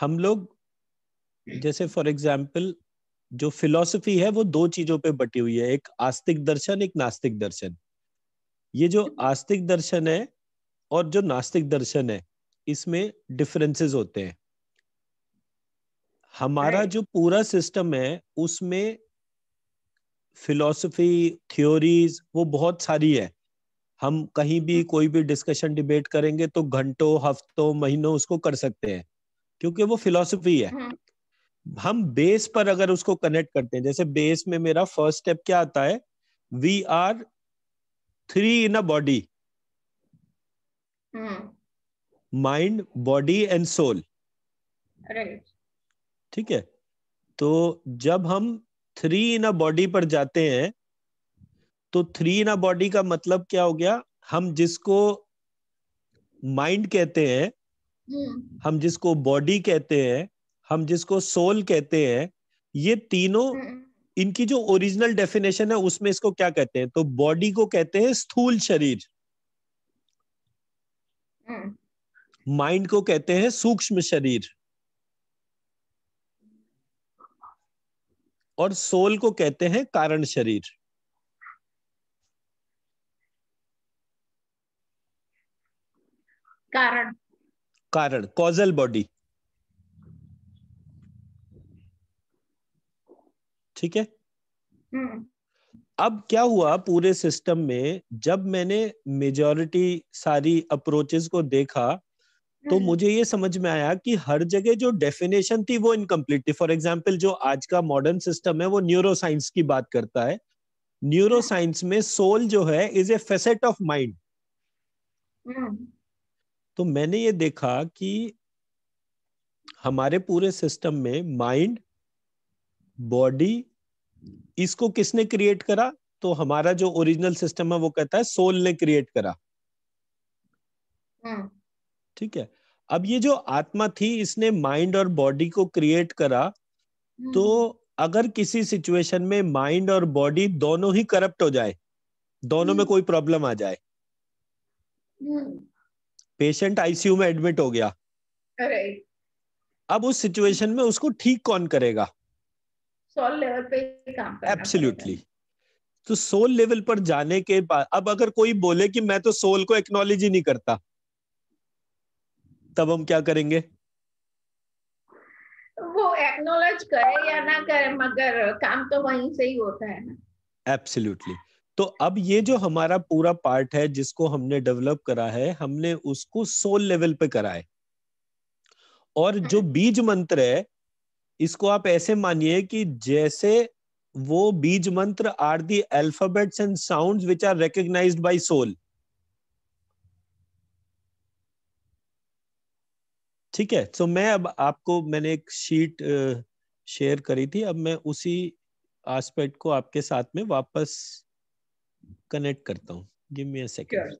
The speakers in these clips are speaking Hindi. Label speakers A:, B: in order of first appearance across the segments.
A: हम लोग जैसे फॉर एग्जाम्पल जो फिलोसफी है वो दो चीजों पे बटी हुई है एक आस्तिक दर्शन एक नास्तिक दर्शन ये जो आस्तिक दर्शन है और जो नास्तिक दर्शन है इसमें डिफरेंसेस होते हैं हमारा जो पूरा सिस्टम है उसमें फिलोसफी थ्योरीज वो बहुत सारी है हम कहीं भी hmm. कोई भी डिस्कशन डिबेट करेंगे तो घंटों हफ्तों महीनों उसको कर सकते हैं क्योंकि वो फिलोसफी है
B: हम्म।
A: हम बेस पर अगर उसको कनेक्ट करते हैं जैसे बेस में मेरा फर्स्ट स्टेप क्या आता है we are three in a body mind body and soul ठीक है तो जब हम थ्री इन अ बॉडी पर जाते हैं तो थ्री इन अ बॉडी का मतलब क्या हो गया हम जिसको माइंड कहते हैं हम्म। हम जिसको बॉडी कहते हैं हम जिसको सोल कहते हैं ये तीनों हम्म। इनकी जो ओरिजिनल डेफिनेशन है उसमें इसको क्या कहते हैं तो बॉडी को कहते हैं स्थूल शरीर माइंड हम्म। को कहते हैं सूक्ष्म शरीर और सोल को कहते हैं कारण शरीर कारण कारण कॉजल बॉडी ठीक है हम्म। अब क्या हुआ पूरे सिस्टम में जब मैंने मेजॉरिटी सारी अप्रोचेस को देखा तो हम्म। मुझे ये समझ में आया कि हर जगह जो डेफिनेशन थी वो इनकम्प्लीट थी फॉर एग्जाम्पल जो आज का मॉडर्न सिस्टम है वो न्यूरोसाइंस की बात करता है न्यूरोसाइंस में सोल जो है is a facet of mind तो मैंने ये देखा कि हमारे पूरे सिस्टम में माइंड बॉडी इसको किसने क्रिएट करा तो हमारा जो ओरिजिनल सिस्टम है वो कहता है सोल ने क्रिएट करा हम्म। ठीक है अब ये जो आत्मा थी इसने माइंड और बॉडी को क्रिएट करा हम्म। तो अगर किसी सिचुएशन में माइंड और बॉडी दोनों ही करप्ट हो जाए दोनों में हम्म। कोई प्रॉब्लम आ जाए पेशेंट आईसीयू में एडमिट हो गया right. अब उस सिचुएशन में उसको ठीक कौन करेगा
B: सोल लेवल पे काम
A: एब्सोल्युटली तो सोल लेवल पर जाने के बाद अब अगर कोई बोले कि मैं तो सोल को एक्नोलेज ही नहीं करता तब हम क्या करेंगे
B: वो एक्नोलेज करे या ना करे मगर काम तो वहीं से ही होता है ना
A: एब्सोल्युटली तो अब ये जो हमारा पूरा पार्ट है जिसको हमने डेवलप करा है हमने उसको सोल लेवल पे करा है और हम्म। जो बीज मंत्र है इसको आप ऐसे मानिए कि जैसे वो बीज मंत्र are the alphabets and sounds which are recognised by soul ठीक है सो so मैं अब आपको मैंने एक शीट शेयर करी थी अब मैं उसी एस्पेक्ट को आपके साथ में वापस कनेक्ट करता हूँ give me a second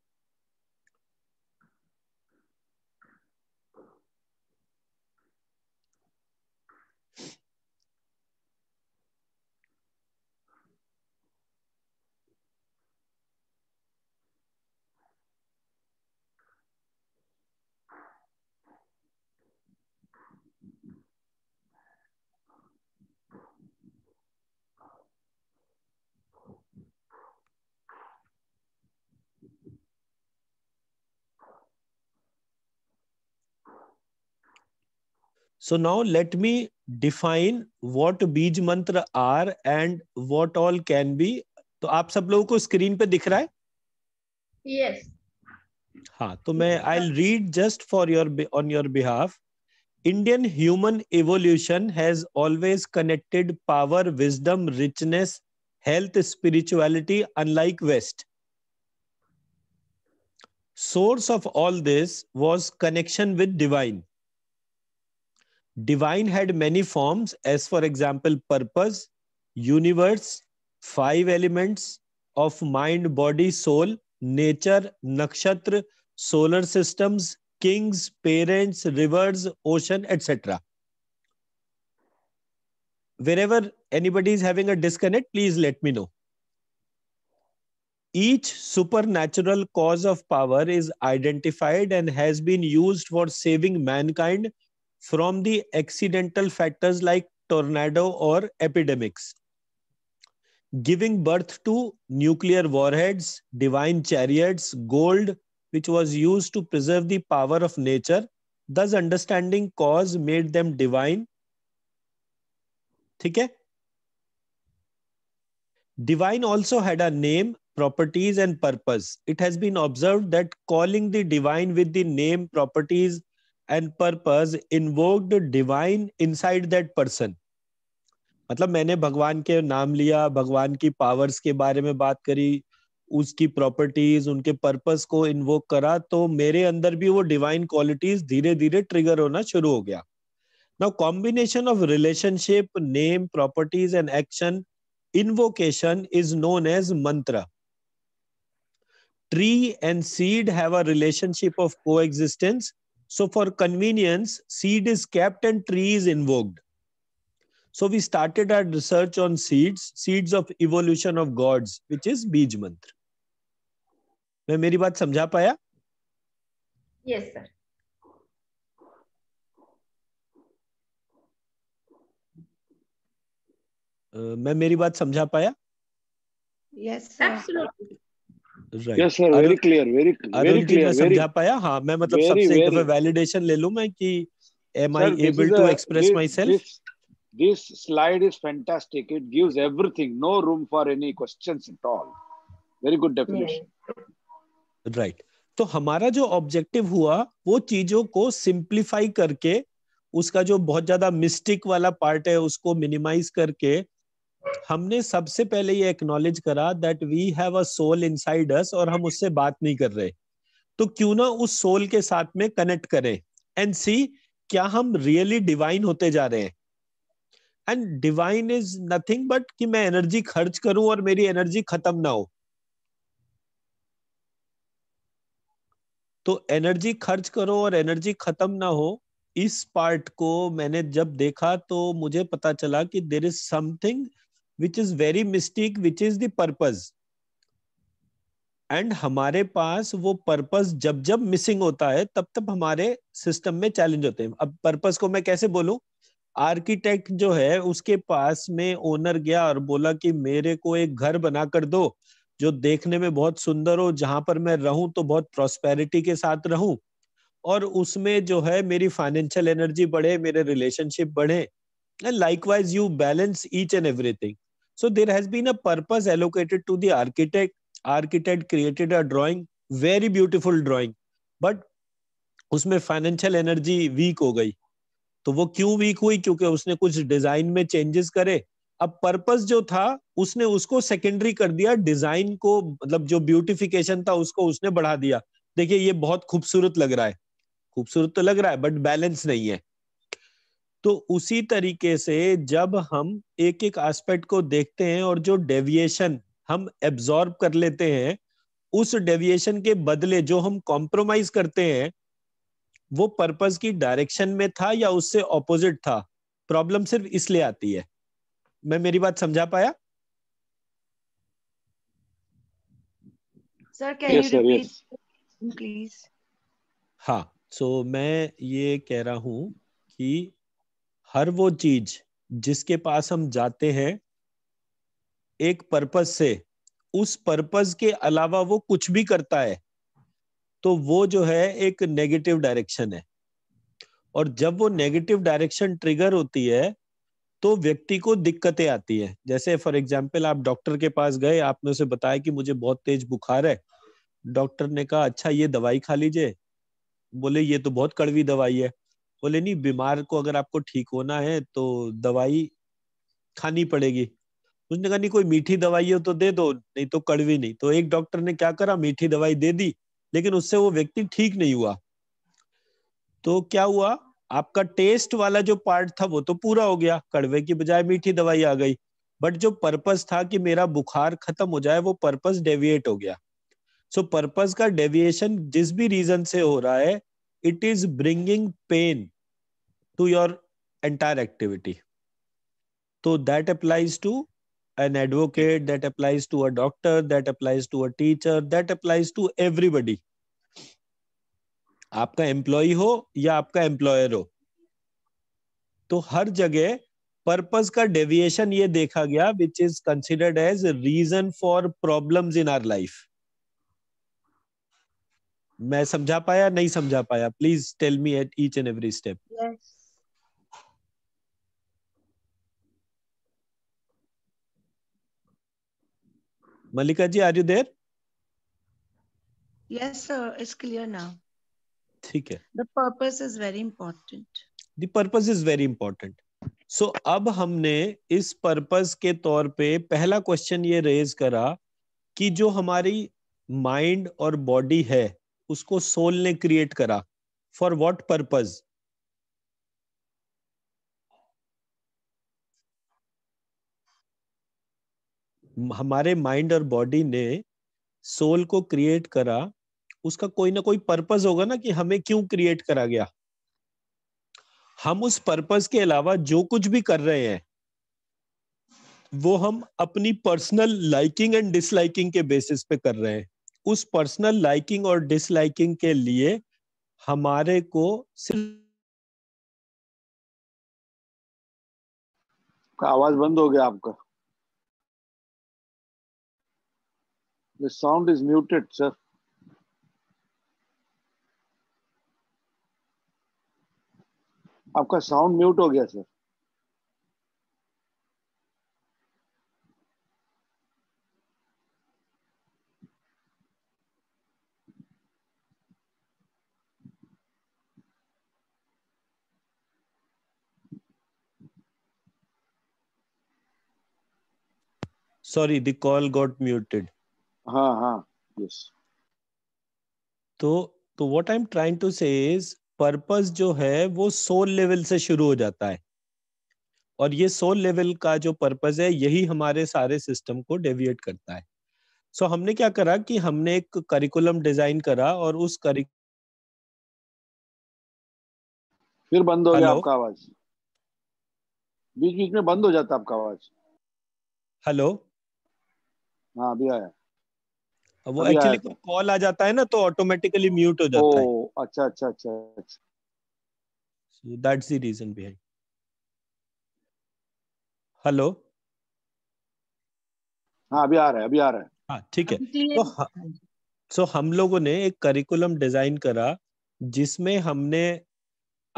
A: So now let me define what बीज मंत्र are and what all can be. तो आप सब लोगों को स्क्रीन पे दिख रहा है yes. हाँ तो मैं I read just for your on your behalf Indian human evolution has always connected power, wisdom, richness, health, spirituality, unlike West. Source of all this was connection with divine. divine had many forms as for example purpose universe five elements of mind body soul nature nakshatra solar systems kings parents rivers ocean etc wherever anybody is having a disconnect please let me know each supernatural cause of power is identified and has been used for saving mankind from the accidental factors like tornado or epidemics, giving birth to nuclear warheads, divine chariots, gold, which was used to preserve the power of nature. Thus, understanding cause made them divine. ठीक है Divine also had a name, properties, and purpose. It has been observed that calling the divine with the name, properties, and purpose invoked divine inside that person मतलब मैंने भगवान के नाम लिया भगवान की पावर्स के बारे में बात करी उसकी प्रॉपर्टीज उनके पर्पस को इन्वोक करा तो मेरे अंदर भी वो डिवाइन क्वालिटीज धीरे धीरे ट्रिगर होना शुरू हो गया now combination of relationship name properties and action invocation is known as mantra tree and seed have a relationship of coexistence So for convenience, seed is kept and tree is invoked. So we started our research on seeds, seeds of evolution of gods, which is Bij Mantra. मैं मेरी बात समझा पाया यस सर मैं मेरी बात समझा पाया
B: yes yes, uh,
A: right yes sir very clear very very clear समझा पाया हाँ मैं मतलब very, सबसे एक दफा वैलिडेशन ले लूं मैं कि am sir, i able to express this, myself this,
C: this slide is fantastic it gives everything no room for any questions at all very good definition
A: yeah. right तो हमारा जो ऑब्जेक्टिव हुआ वो चीजों को सिंप्लीफाई करके उसका जो बहुत ज्यादा मिस्टिक वाला पार्ट है उसको मिनिमाइज करके हमने सबसे पहले ये एक्नोलेज करा that we have a soul in us और हम उससे बात नहीं कर रहे तो क्यों ना उस सोल के साथ में कनेक्ट करें एंड सी क्या हम रियली डिवाइन होते जा रहे हैं and divine is nothing but कि मैं एनर्जी खर्च करूं और मेरी एनर्जी खत्म ना हो तो एनर्जी खर्च करो और एनर्जी खत्म ना हो इस पार्ट को मैंने जब देखा तो मुझे पता चला कि there is something which is very mistake which is the purpose and हमारे पास वो पर्पज जब जब मिसिंग होता है तब तब हमारे सिस्टम में चैलेंज होते हैं अब पर्पज को मैं कैसे बोलू आर्किटेक्ट जो है उसके पास में ओनर गया और बोला कि मेरे को एक घर बना कर दो जो देखने में बहुत सुंदर हो जहां पर मैं रहूं तो बहुत प्रोस्पेरिटी के साथ रहूं और उसमें जो है मेरी फाइनेंशियल एनर्जी बढ़े मेरे रिलेशनशिप बढ़े likewise you balance each and everything So there has been a purpose allocated to the architect. Architect created a drawing, very beautiful drawing, but उसमें फाइनेंशियल एनर्जी वीक हो गई तो वो क्यों वीक हुई क्योंकि उसने कुछ डिजाइन में चेंजेस करे अब पर्पस जो था उसने उसको सेकेंडरी कर दिया डिजाइन को मतलब जो ब्यूटिफिकेशन था उसको उसने बढ़ा दिया देखिए ये बहुत खूबसूरत लग रहा है खूबसूरत तो लग रहा है बट बैलेंस नहीं है तो उसी तरीके से जब हम एक एक एस्पेक्ट को देखते हैं और जो डेविएशन हम एब्जॉर्ब कर लेते हैं उस डेविएशन के बदले जो हम कॉम्प्रोमाइज करते हैं वो पर्पस की डायरेक्शन में था या उससे ऑपोजिट था प्रॉब्लम सिर्फ इसलिए आती है मैं मेरी बात समझा पाया sir can you repeat please हाँ सो मैं ये कह रहा हूं कि हर वो चीज जिसके पास हम जाते हैं एक पर्पज से उस पर्पज के अलावा वो कुछ भी करता है तो वो जो है एक नेगेटिव डायरेक्शन है और जब वो नेगेटिव डायरेक्शन ट्रिगर होती है तो व्यक्ति को दिक्कतें आती है जैसे फॉर एग्जाम्पल आप डॉक्टर के पास गए आपने उसे बताया कि मुझे बहुत तेज बुखार है डॉक्टर ने कहा अच्छा ये दवाई खा लीजिए बोले ये तो बहुत कड़वी दवाई है बोले नहीं बीमार को अगर आपको ठीक होना है तो दवाई खानी पड़ेगी उसने कहा नहीं कोई मीठी दवाई हो तो दे दो नहीं तो कड़वी नहीं तो एक डॉक्टर ने क्या करा मीठी दवाई दे दी लेकिन उससे वो व्यक्ति ठीक नहीं हुआ तो क्या हुआ आपका टेस्ट वाला जो पार्ट था वो तो पूरा हो गया कड़वे की बजाय मीठी दवाई आ गई बट जो पर्पज था कि मेरा बुखार खत्म हो जाए वो पर्पज डेविएट हो गया सो so, पर्पज का डेविएशन जिस भी रीजन से हो रहा है it is bringing pain to your entire activity. So that applies to an advocate, that applies to a doctor, that applies to a teacher, that applies to everybody. आपका एम्प्लॉय हो या आपका एम्प्लॉयर हो तो हर जगह पर्पस का डेविएशन ये देखा गया which is considered as reason for problems in our life मैं समझा पाया नहीं समझा पाया please tell me at each and every step Malika ji, are you there?
B: Yes, sir. It's clear now. ठीक है The purpose is very important.
A: The purpose is very important. so, अब हमने इस पर्पस के तौर पे पहला क्वेश्चन ये रेज करा कि जो हमारी माइंड और बॉडी है उसको सोल ने क्रिएट करा फॉर व्हाट पर्पस हमारे माइंड और बॉडी ने सोल को क्रिएट करा उसका कोई ना कोई पर्पस होगा ना कि हमें क्यों क्रिएट करा गया हम उस पर्पस के अलावा जो कुछ भी कर रहे हैं वो हम अपनी पर्सनल लाइकिंग एंड डिसलाइकिंग के बेसिस पे कर रहे हैं उस पर्सनल लाइकिंग और डिसलाइकिंग के लिए हमारे को सिर्फ
C: आवाज बंद हो गया आपका The sound is muted, sir. आपका साउंड म्यूट हो गया sir
A: sorry the call got muted हाँ हाँ यस तो तो what I am trying to say purpose जो है वो सोल लेवल से शुरू हो जाता है और ये सोल लेवल का जो पर्पस है यही हमारे सारे सिस्टम को डेविएट करता है सो so, हमने क्या करा कि हमने एक करिकुलम डिजाइन करा और उस करिक फिर बंद हो गया आपका
C: आवाज बीच बीच में बंद हो जाता आपका आवाज
A: हेलो हाँ अभी आया वो एक्चुअली कॉल आ जाता है ना तो ऑटोमेटिकली म्यूट हो जाता ओ, है अच्छा अच्छा अच्छा अच्छा so that's the reason behind hello हाँ
C: अभी आ रहा है अभी आ रहा है हाँ ठीक है तो
A: सो so, हम लोगों ने एक करिकुलम डिजाइन करा जिसमें हमने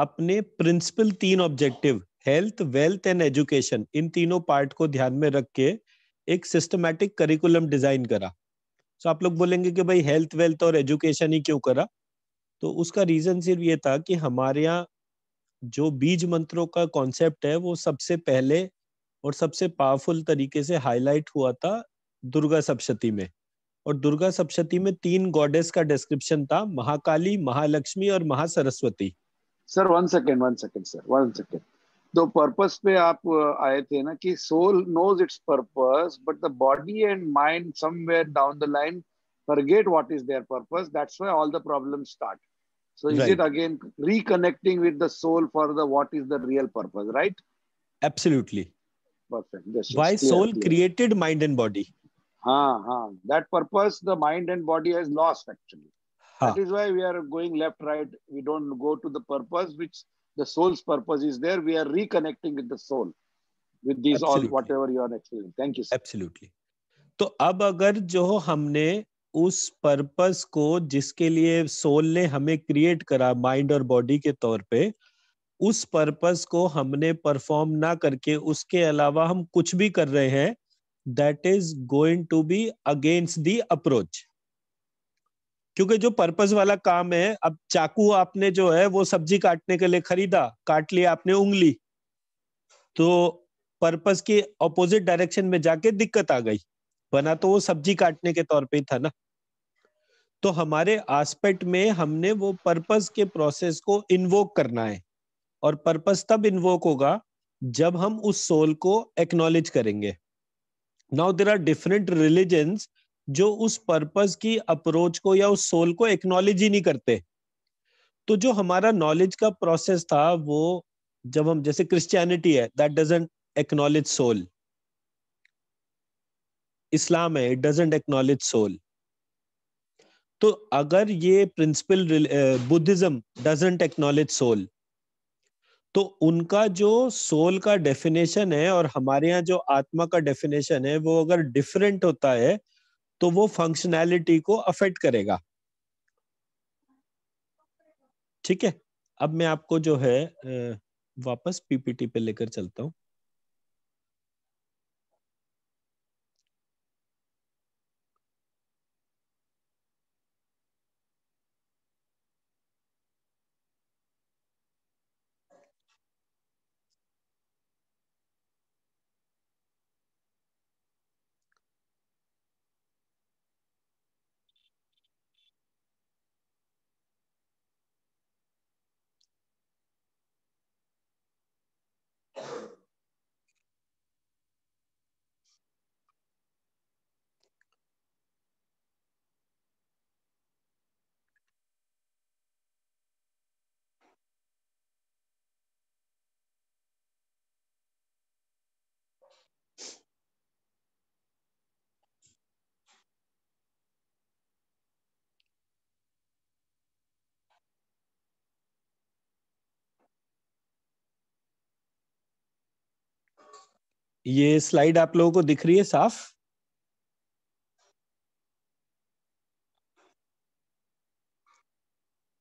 A: अपने प्रिंसिपल तीन objective health wealth and education इन तीनों पार्ट को ध्यान में रख के एक सिस्टमैटिक करिकुलम डिजाइन करा सो आप लोग बोलेंगे कि भाई हेल्थ वेल्थ और एजुकेशन ही क्यों करा तो उसका रीजन सिर्फ ये था कि हमारे यहाँ जो बीज मंत्रों का कॉन्सेप्ट है वो सबसे पहले और सबसे पावरफुल तरीके से हाईलाइट हुआ था दुर्गा सप्शती में और दुर्गा सप्शती में तीन गॉडेस का डिस्क्रिप्शन था महाकाली महालक्ष्मी और Mahasaraswati sir one second one second sir one second
C: दो पर्पस पे आप uh, आए थे ना कि soul knows its purpose but the body and mind somewhere down the line forget what is their purpose that's why all the problem start so is it again reconnecting with the soul for the what is the
A: real purpose right absolutely
C: perfect why soul
A: created mind and body
C: हां हां that purpose the mind and body has lost actually that is why we are going left right we don't go to the purpose which the soul's purpose is there. We are reconnecting with the soul with these Absolutely. all whatever you are experiencing. Thank you. Sir. Absolutely.
A: तो अब अगर जो हमने उस पर्पस को जिसके लिए सोल ने हमें क्रिएट करा माइंड और बॉडी के तौर पे उस पर्पस को हमने परफॉर्म ना करके उसके अलावा हम कुछ भी कर रहे हैं that is going to be against the approach क्योंकि जो पर्पज वाला काम है अब चाकू आपने जो है वो सब्जी काटने के लिए खरीदा काट लिया आपने उंगली तो पर्पज के ऑपोजिट डायरेक्शन में जाके दिक्कत आ गई बना तो वो सब्जी काटने के तौर पे ही था ना तो हमारे आस्पेक्ट में हमने वो पर्पज के प्रोसेस को इन्वोक करना है और पर्पज तब इन्वोक होगा जब हम उस सोल को एक्नोलेज करेंगे now there are different religions जो उस पर्पज की अप्रोच को या उस सोल को एक्नोलेज ही नहीं करते तो जो हमारा नॉलेज का प्रोसेस था वो जब हम जैसे क्रिश्चियनिटी है that doesn't acknowledge soul Islam है इट डजेंट एक्नोलेज सोल तो अगर ये principle Buddhism doesn't acknowledge soul तो उनका जो सोल का डेफिनेशन है और हमारे यहाँ जो आत्मा का डेफिनेशन है वो अगर डिफरेंट होता है तो वो फंक्शनैलिटी को अफेक्ट करेगा ठीक है अब मैं आपको जो है वापस पीपीटी पे लेकर चलता हूं ये स्लाइड आप लोगों को दिख रही है साफ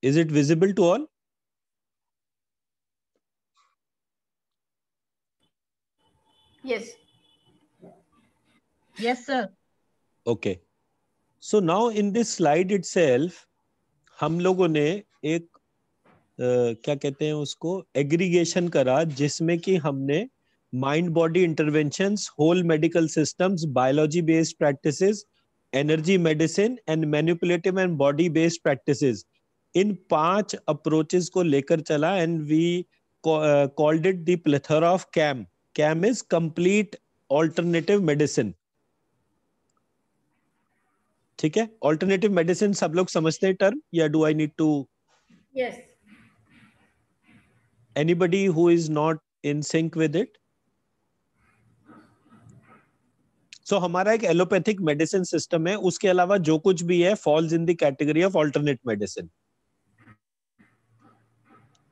A: is it visible to all
B: yes yes sir
A: okay so now in this slide it हम लोगों ने एक Uh, क्या कहते हैं उसको एग्रीगेशन करा जिसमें कि हमने mind body interventions, whole medical systems, biology based practices, energy medicine, and manipulative and body based practices. In five approaches, ko lekar chala and we uh, called it the plethora of CAM. CAM is complete alternative medicine. ठीक है ऑल्टरनेटिव मेडिसिन सब लोग समझते हैं टर्म या do I need to yes anybody who is not in sync so so, हमारा एक एलोपैथिक मेडिसिन सिस्टम है उसके अलावा जो कुछ भी है falls in the category of alternate medicine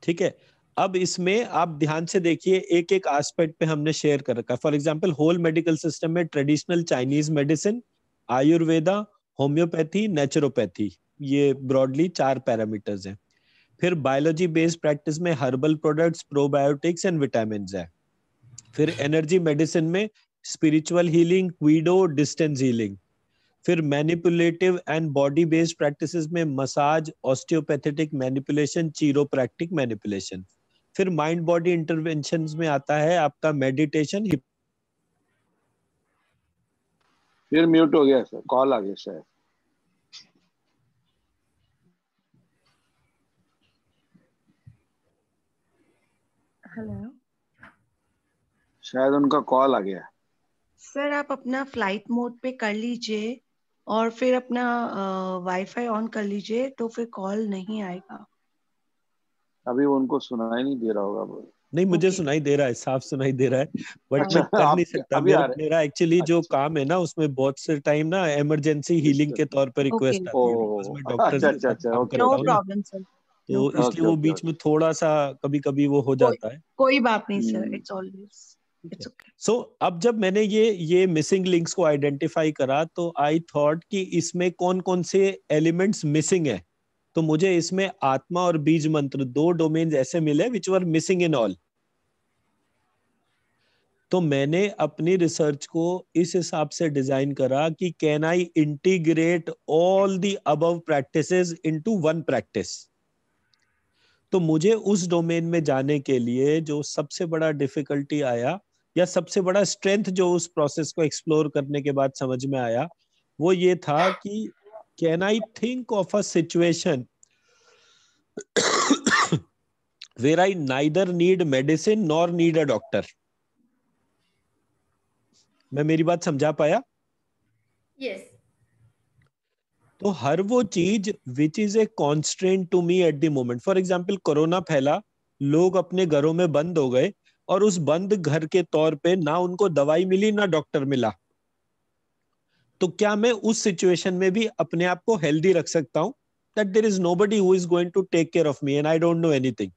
A: ठीक है अब इसमें आप ध्यान से देखिए एक एक एस्पेक्ट पे हमने शेयर कर रखा है for example whole medical system में traditional Chinese medicine Ayurveda homeopathy naturopathy ये ब्रॉडली चार पैरामीटर्स हैं फिर बायोलॉजी बेस्ड प्रैक्टिस में herbal products probiotics and vitamin है फिर एनर्जी मेडिसिन में स्पिरिचुअल हीलिंग क्वीडो डिस्टेंस हीलिंग फिर manipulative and body based practice में massage osteopathic manipulation chiropractic manipulation फिर माइंड बॉडी इंटरवेंशन में आता है आपका मेडिटेशन
C: फिर म्यूट हो गया सर कॉल आ गया सर हेलो शायद उनका कॉल आ गया
B: सर आप अपना फ्लाइट मोड पे कर लीजिए और फिर अपना वाईफाई ऑन कर लीजिए तो फिर कॉल नहीं आएगा
A: अभी उनको सुनाई नहीं दे रहा होगा नहीं मुझे okay. सुनाई दे रहा है साफ सुनाई दे रहा है बट हाँ। मैं कर नहीं सकता मेरा मेरा एक्चुअली जो अच्छा। काम है ना उसमें बहुत से टाइम ना इमरजेंसी हीलिंग के तौर पर रिक्वेस्ट आती है अच्छा, अच्छा अच्छा तो इसलिए वो बीच में थोड़ा सा कभी कभी वो हो जाता है
B: कोई बात नहीं sir it's always
A: so okay. so, अब जब मैंने ये ये मिसिंग लिंक्स को आइडेंटिफाई करा तो आई थॉट कि इसमें कौन कौन से एलिमेंट्स मिसिंग है तो मुझे इसमें आत्मा और बीज मंत्र दो डोमेन ऐसे मिले विच वर मिसिंग इन ऑल तो मैंने अपनी रिसर्च को इस हिसाब से डिजाइन करा कि can I integrate all the above practices into one practice तो मुझे उस डोमेन में जाने के लिए जो सबसे बड़ा डिफिकल्टी आया या सबसे बड़ा स्ट्रेंथ जो उस प्रोसेस को एक्सप्लोर करने के बाद समझ में आया वो ये था कि can I think of a situation where I neither need medicine nor need a doctor मैं मेरी बात समझा पाया yes. तो हर वो चीज which is a constant to me at the moment for example corona फैला लोग अपने घरों में बंद हो गए और उस बंद घर के तौर पे ना उनको दवाई मिली ना डॉक्टर मिला तो क्या मैं उस सिचुएशन में भी अपने आप को हेल्दी रख सकता हूं that there is nobody who is going to take care of me and I don't know anything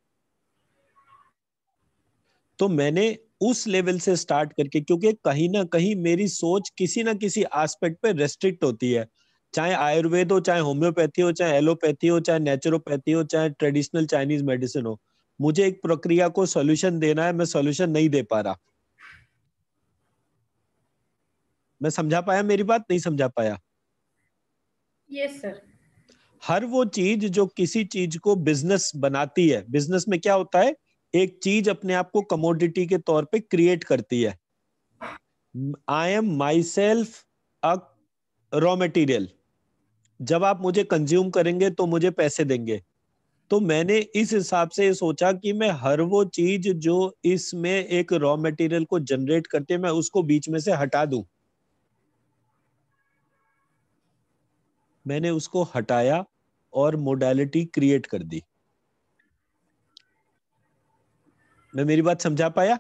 A: तो मैंने उस लेवल से स्टार्ट करके क्योंकि कहीं ना कहीं मेरी सोच किसी ना किसी एस्पेक्ट पे रेस्ट्रिक्ट होती है चाहे आयुर्वेद हो चाहे होम्योपैथी हो चाहे एलोपैथी हो चाहे नेचुरोपैथी हो चाहे ट्रेडिशनल चाइनीज मेडिसिन हो मुझे एक प्रक्रिया को सोल्यूशन देना है मैं सोल्यूशन नहीं दे पा रहा मैं समझा पाया मेरी बात नहीं समझा पाया यस yes, सर हर वो चीज जो किसी चीज को बिजनेस बनाती है बिजनेस में क्या होता है एक चीज अपने आप को कमोडिटी के तौर पे क्रिएट करती है I am myself a raw material जब आप मुझे कंज्यूम करेंगे तो मुझे पैसे देंगे तो मैंने इस हिसाब से सोचा कि मैं हर वो चीज जो इसमें एक रॉ मटेरियल को जनरेट करते मैं उसको बीच में से हटा दू मैंने उसको हटाया और मोडालिटी क्रिएट कर दी मैं मेरी बात समझा पाया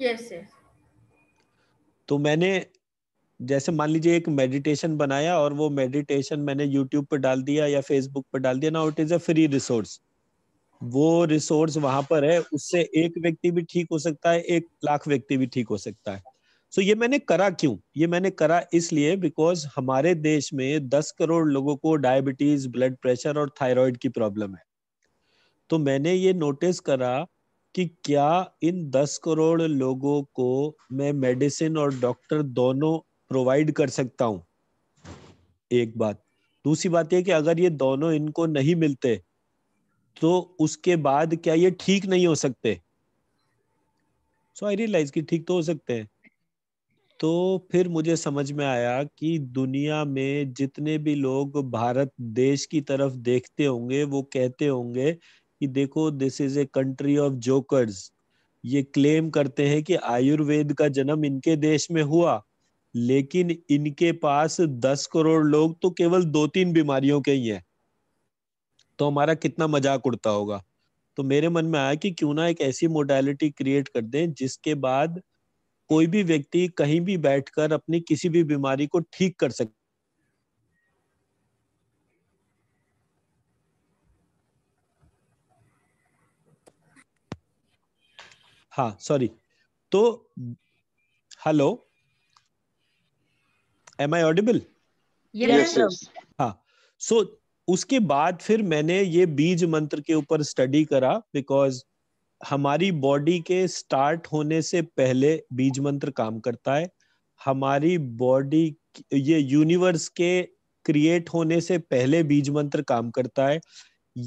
A: यस yes, yes. तो मैंने जैसे मान लीजिए एक मेडिटेशन बनाया और वो मेडिटेशन मैंने यूट्यूब पर डाल दिया या फेसबुक पर डाल दिया ना it is a free resource वो रिसोर्स वहां पर है उससे एक व्यक्ति भी ठीक हो सकता है एक लाख व्यक्ति भी ठीक हो सकता है सो so, ये मैंने करा क्यों ये मैंने करा इसलिए बिकॉज हमारे देश में 10 करोड़ लोगों को डायबिटीज ब्लड प्रेशर और थायराइड की प्रॉब्लम है तो मैंने ये नोटिस करा कि क्या इन 10 करोड़ लोगों को मैं मेडिसिन और डॉक्टर दोनों प्रोवाइड कर सकता हूं एक बात दूसरी बात यह कि अगर ये दोनों इनको नहीं मिलते तो उसके बाद क्या ये ठीक नहीं हो सकते सो आई रियलाइज की ठीक तो हो सकते हैं तो फिर मुझे समझ में आया कि दुनिया में जितने भी लोग भारत देश की तरफ देखते होंगे वो कहते होंगे कि देखो this is a country of jokers ये क्लेम करते हैं कि आयुर्वेद का जन्म इनके देश में हुआ लेकिन इनके पास दस करोड़ लोग तो केवल दो तीन बीमारियों के ही हैं तो हमारा कितना मजाक उड़ता होगा तो मेरे मन में आया कि क्यों ना एक ऐसी मोडालिटी क्रिएट कर दें जिसके बाद कोई भी व्यक्ति कहीं भी बैठकर अपनी किसी भी बीमारी को ठीक कर सके हाँ सॉरी तो हेलो एम आई ऑडिबल हाँ सो उसके बाद फिर मैंने ये बीज मंत्र के ऊपर स्टडी करा बिकॉज हमारी बॉडी के स्टार्ट होने से पहले बीज मंत्र काम करता है हमारी बॉडी ये यूनिवर्स के क्रिएट होने से पहले बीज मंत्र काम करता है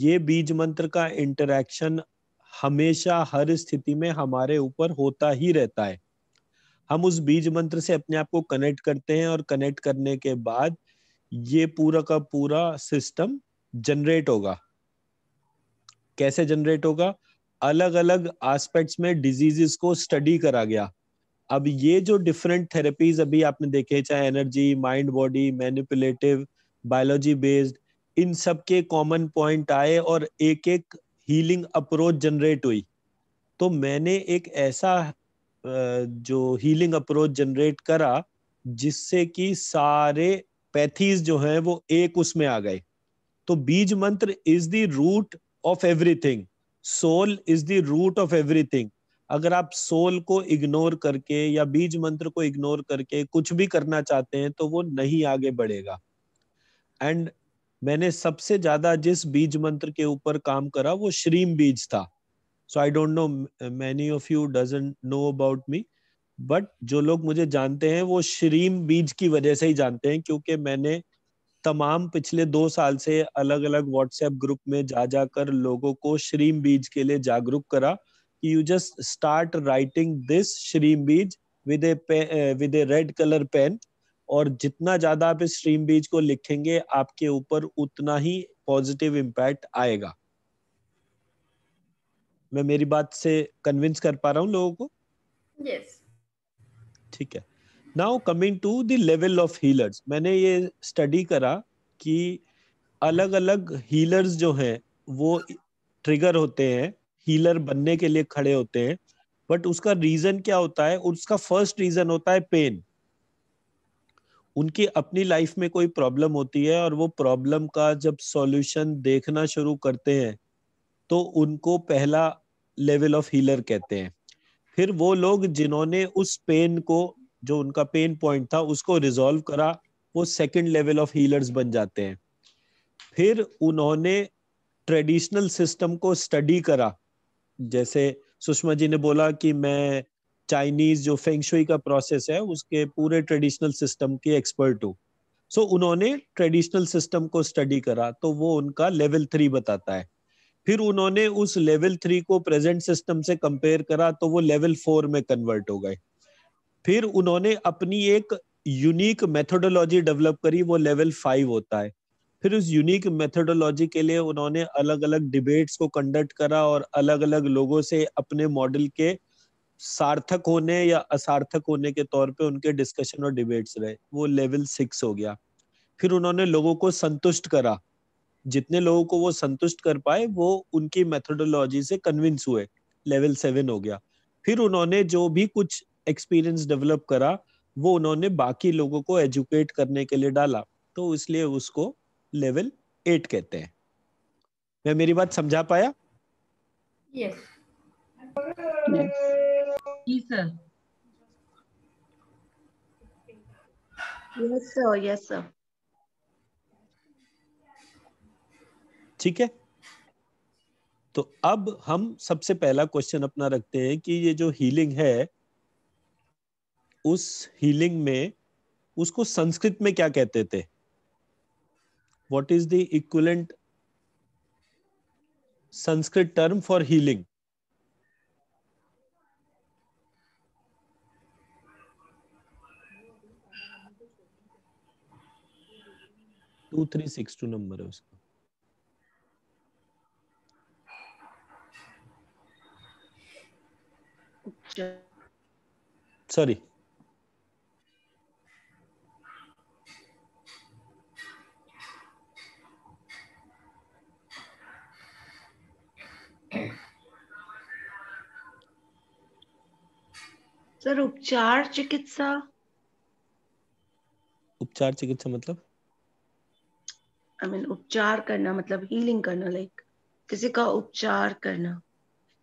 A: ये बीज मंत्र का इंटरेक्शन हमेशा हर स्थिति में हमारे ऊपर होता ही रहता है हम उस बीज मंत्र से अपने आप को कनेक्ट करते हैं और कनेक्ट करने के बाद ये पूरा का पूरा सिस्टम जनरेट होगा कैसे जनरेट होगा अलग अलग एस्पेक्ट्स में डिजीजेस को स्टडी करा गया अब ये जो डिफरेंट थेरेपीज अभी आपने देखे चाहे energy mind body manipulative biology based इन सब के कॉमन पॉइंट आए और एक एक हीलिंग अप्रोच जनरेट हुई तो मैंने एक ऐसा जो हीलिंग अप्रोच जनरेट करा जिससे कि सारे पैथीज जो हैं वो एक उसमें आ गए तो बीज मंत्र is the root of everything soul is the root of everything अगर आप सोल को इग्नोर करके या बीज मंत्र को इग्नोर करके कुछ भी करना चाहते हैं तो वो नहीं आगे बढ़ेगा एंड मैंने सबसे ज्यादा जिस बीज मंत्र के ऊपर काम करा वो श्रीम बीज था so I don't know many of you do know about me but जो लोग मुझे जानते हैं वो श्रीम बीज की वजह से ही जानते हैं क्योंकि मैंने तमाम पिछले दो साल से अलग अलग व्हाट्सएप ग्रुप में जा जाकर लोगों को श्रीम बीज के लिए जागरूक करा कि you just start writing this श्रीम बीज with a with a red colour pen और जितना ज्यादा आप इस श्रीम बीज को लिखेंगे आपके ऊपर उतना ही पॉजिटिव इम्पैक्ट आएगा मैं मेरी बात से कन्विंस कर पा रहा हूँ लोगों को yes. ठीक है now coming to the level of healers मैंने ये स्टडी करा कि अलग अलग हीलर्स जो हैं वो ट्रिगर होते हैं हीलर बनने के लिए खड़े होते हैं बट उसका रीजन क्या होता है उसका फर्स्ट रीजन होता है पेन उनकी अपनी लाइफ में कोई प्रॉब्लम होती है और वो प्रॉब्लम का जब सॉल्यूशन देखना शुरू करते हैं तो उनको पहला लेवल ऑफ हीलर कहते हैं फिर वो लोग जिन्होंने उस पेन को जो उनका पेन पॉइंट था उसको रिजॉल्व करा वो सेकंड लेवल ऑफ हीलर्स बन जाते हैं फिर उन्होंने ट्रेडिशनल सिस्टम को स्टडी करा जैसे सुषमा जी ने बोला कि मैं चाइनीज जो फेंगशुई का प्रोसेस है उसके पूरे ट्रेडिशनल सिस्टम के एक्सपर्ट हूँ सो so, उन्होंने ट्रेडिशनल सिस्टम को स्टडी करा तो वो उनका लेवल थ्री बताता है फिर उन्होंने उस लेवल थ्री को प्रेजेंट सिस्टम से कंपेयर करा तो वो लेवल फोर में कन्वर्ट हो गए फिर उन्होंने अपनी एक यूनिक मेथोडोलॉजी डेवलप करी वो लेवल फाइव होता है फिर उस यूनिक मेथोडोलॉजी के लिए उन्होंने अलग अलग डिबेट्स को कंडक्ट करा और अलग अलग लोगों से अपने मॉडल के सार्थक होने या असार्थक होने के तौर पे उनके डिस्कशन और डिबेट्स रहे वो लेवल सिक्स हो गया फिर उन्होंने लोगों को संतुष्ट करा जितने लोगों को वो संतुष्ट कर पाए वो उनकी मेथोडोलॉजी से कन्विंस हुए लेवल सेवन हो गया फिर उन्होंने जो भी कुछ एक्सपीरियंस डेवलप करा वो उन्होंने बाकी लोगों को एजुकेट करने के लिए डाला तो इसलिए उसको लेवल एट कहते हैं मैं मेरी बात समझा पाया yes sir
B: yes sir yes sir
A: ठीक है तो अब हम सबसे पहला क्वेश्चन अपना रखते हैं कि ये जो हीलिंग है उस हीलिंग में उसको संस्कृत में क्या कहते थे what is the equivalent Sanskrit term for healing two three six two number है उसका सॉरी
B: सर उपचार चिकित्सा
A: उपचार चिकित्सा मतलब
B: आई I मीन mean, उपचार करना मतलब हीलिंग करना लाइक like, किसी का उपचार करना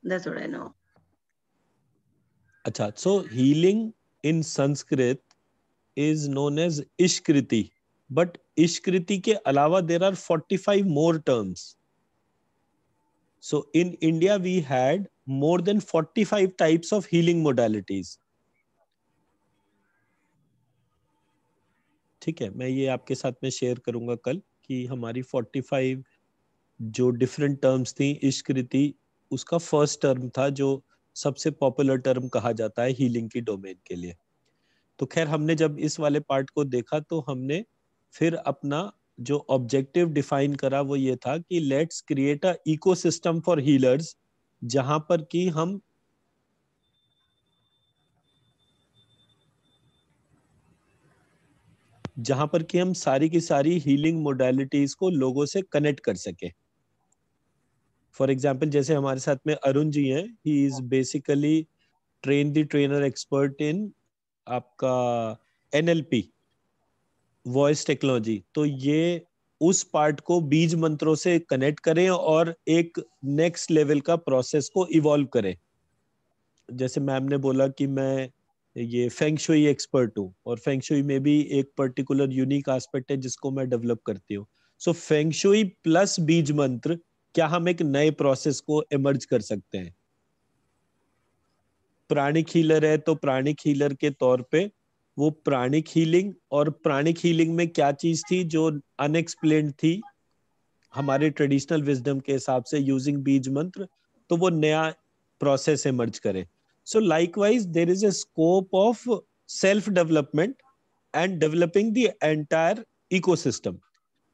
B: दैट्स व्हाट आई नो
A: अच्छा so healing in Sanskrit is known as इश्कृति बट इश्कृति के अलावा there are 45 more terms so in india we had more than 45 types of healing modalities ठीक है मैं ये आपके साथ में शेयर करूंगा कल कि हमारी 45 जो डिफरेंट टर्म्स थी इश्कृति उसका फर्स्ट टर्म था जो सबसे पॉपुलर टर्म कहा जाता है हीलिंग की डोमेन के लिए तो खैर हमने जब इस वाले पार्ट को देखा तो हमने फिर अपना जो ऑब्जेक्टिव डिफाइन करा वो ये था कि let's create a ecosystem for healers जहां पर कि हम जहां पर कि हम सारी की सारी हीलिंग मोडालिटीज को लोगों से कनेक्ट कर सके फॉर एग्जाम्पल जैसे हमारे साथ में अरुण जी हैं he is basically train the trainer expert in आपका एनएलपी वॉइस टेक्नोलॉजी तो ये उस पार्ट को बीज मंत्रों से कनेक्ट करें और एक नेक्स्ट लेवल का प्रोसेस को इवॉल्व करें जैसे मैम ने बोला कि मैं ये फेंगशुई एक्सपर्ट हूँ और फेंगशुई में भी एक पर्टिकुलर यूनिक एस्पेक्ट है जिसको मैं डेवलप करती हूँ सो so, फेंगशुई प्लस बीज मंत्र क्या हम एक नए प्रोसेस को इमर्ज कर सकते हैं प्राणिक हीलर है तो प्राणिक हीलर के तौर पे वो प्राणिक हीलिंग और प्राणिक हीलिंग में क्या चीज थी जो अनएक्सप्लेन थी हमारे ट्रेडिशनल विजडम के हिसाब से यूजिंग बीज मंत्र तो वो नया प्रोसेस इमर्ज करे so likewise there is a scope of self development and developing the entire ecosystem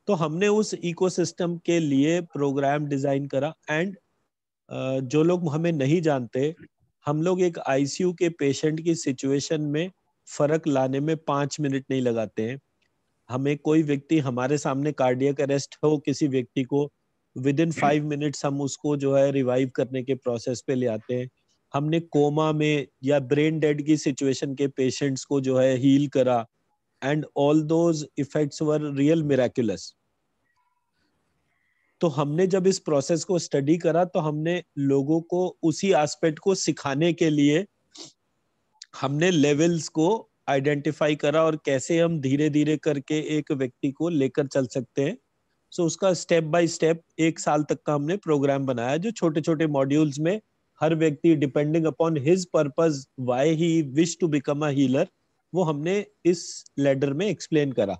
A: तो हमने उस इकोसिस्टम के लिए प्रोग्राम डिजाइन करा एंड uh, जो लोग हमें नहीं जानते हम लोग एक आईसीयू के पेशेंट की सिचुएशन में फर्क लाने में पांच मिनट नहीं लगाते हैं हमें कोई व्यक्ति हमारे सामने कार्डियक अरेस्ट हो किसी व्यक्ति को विद इन फाइव मिनट्स हम उसको जो है रिवाइव करने के प्रोसेस पे ले आते हैं हमने कोमा में या ब्रेन डेड की सिचुएशन के पेशेंट्स को जो है हील करा and all those effects were real miraculous तो हमने जब इस प्रोसेस को स्टडी करा तो हमने लोगों को उसी एस्पेक्ट को सिखाने के लिए हमने लेवल्स को आइडेंटिफाई करा और कैसे हम धीरे धीरे करके एक व्यक्ति को लेकर चल सकते हैं सो so उसका स्टेप बाय स्टेप एक साल तक का हमने प्रोग्राम बनाया जो छोटे छोटे मॉड्यूल्स में हर व्यक्ति depending upon his purpose why he wish to become a healer वो हमने इस लेटर में एक्सप्लेन करा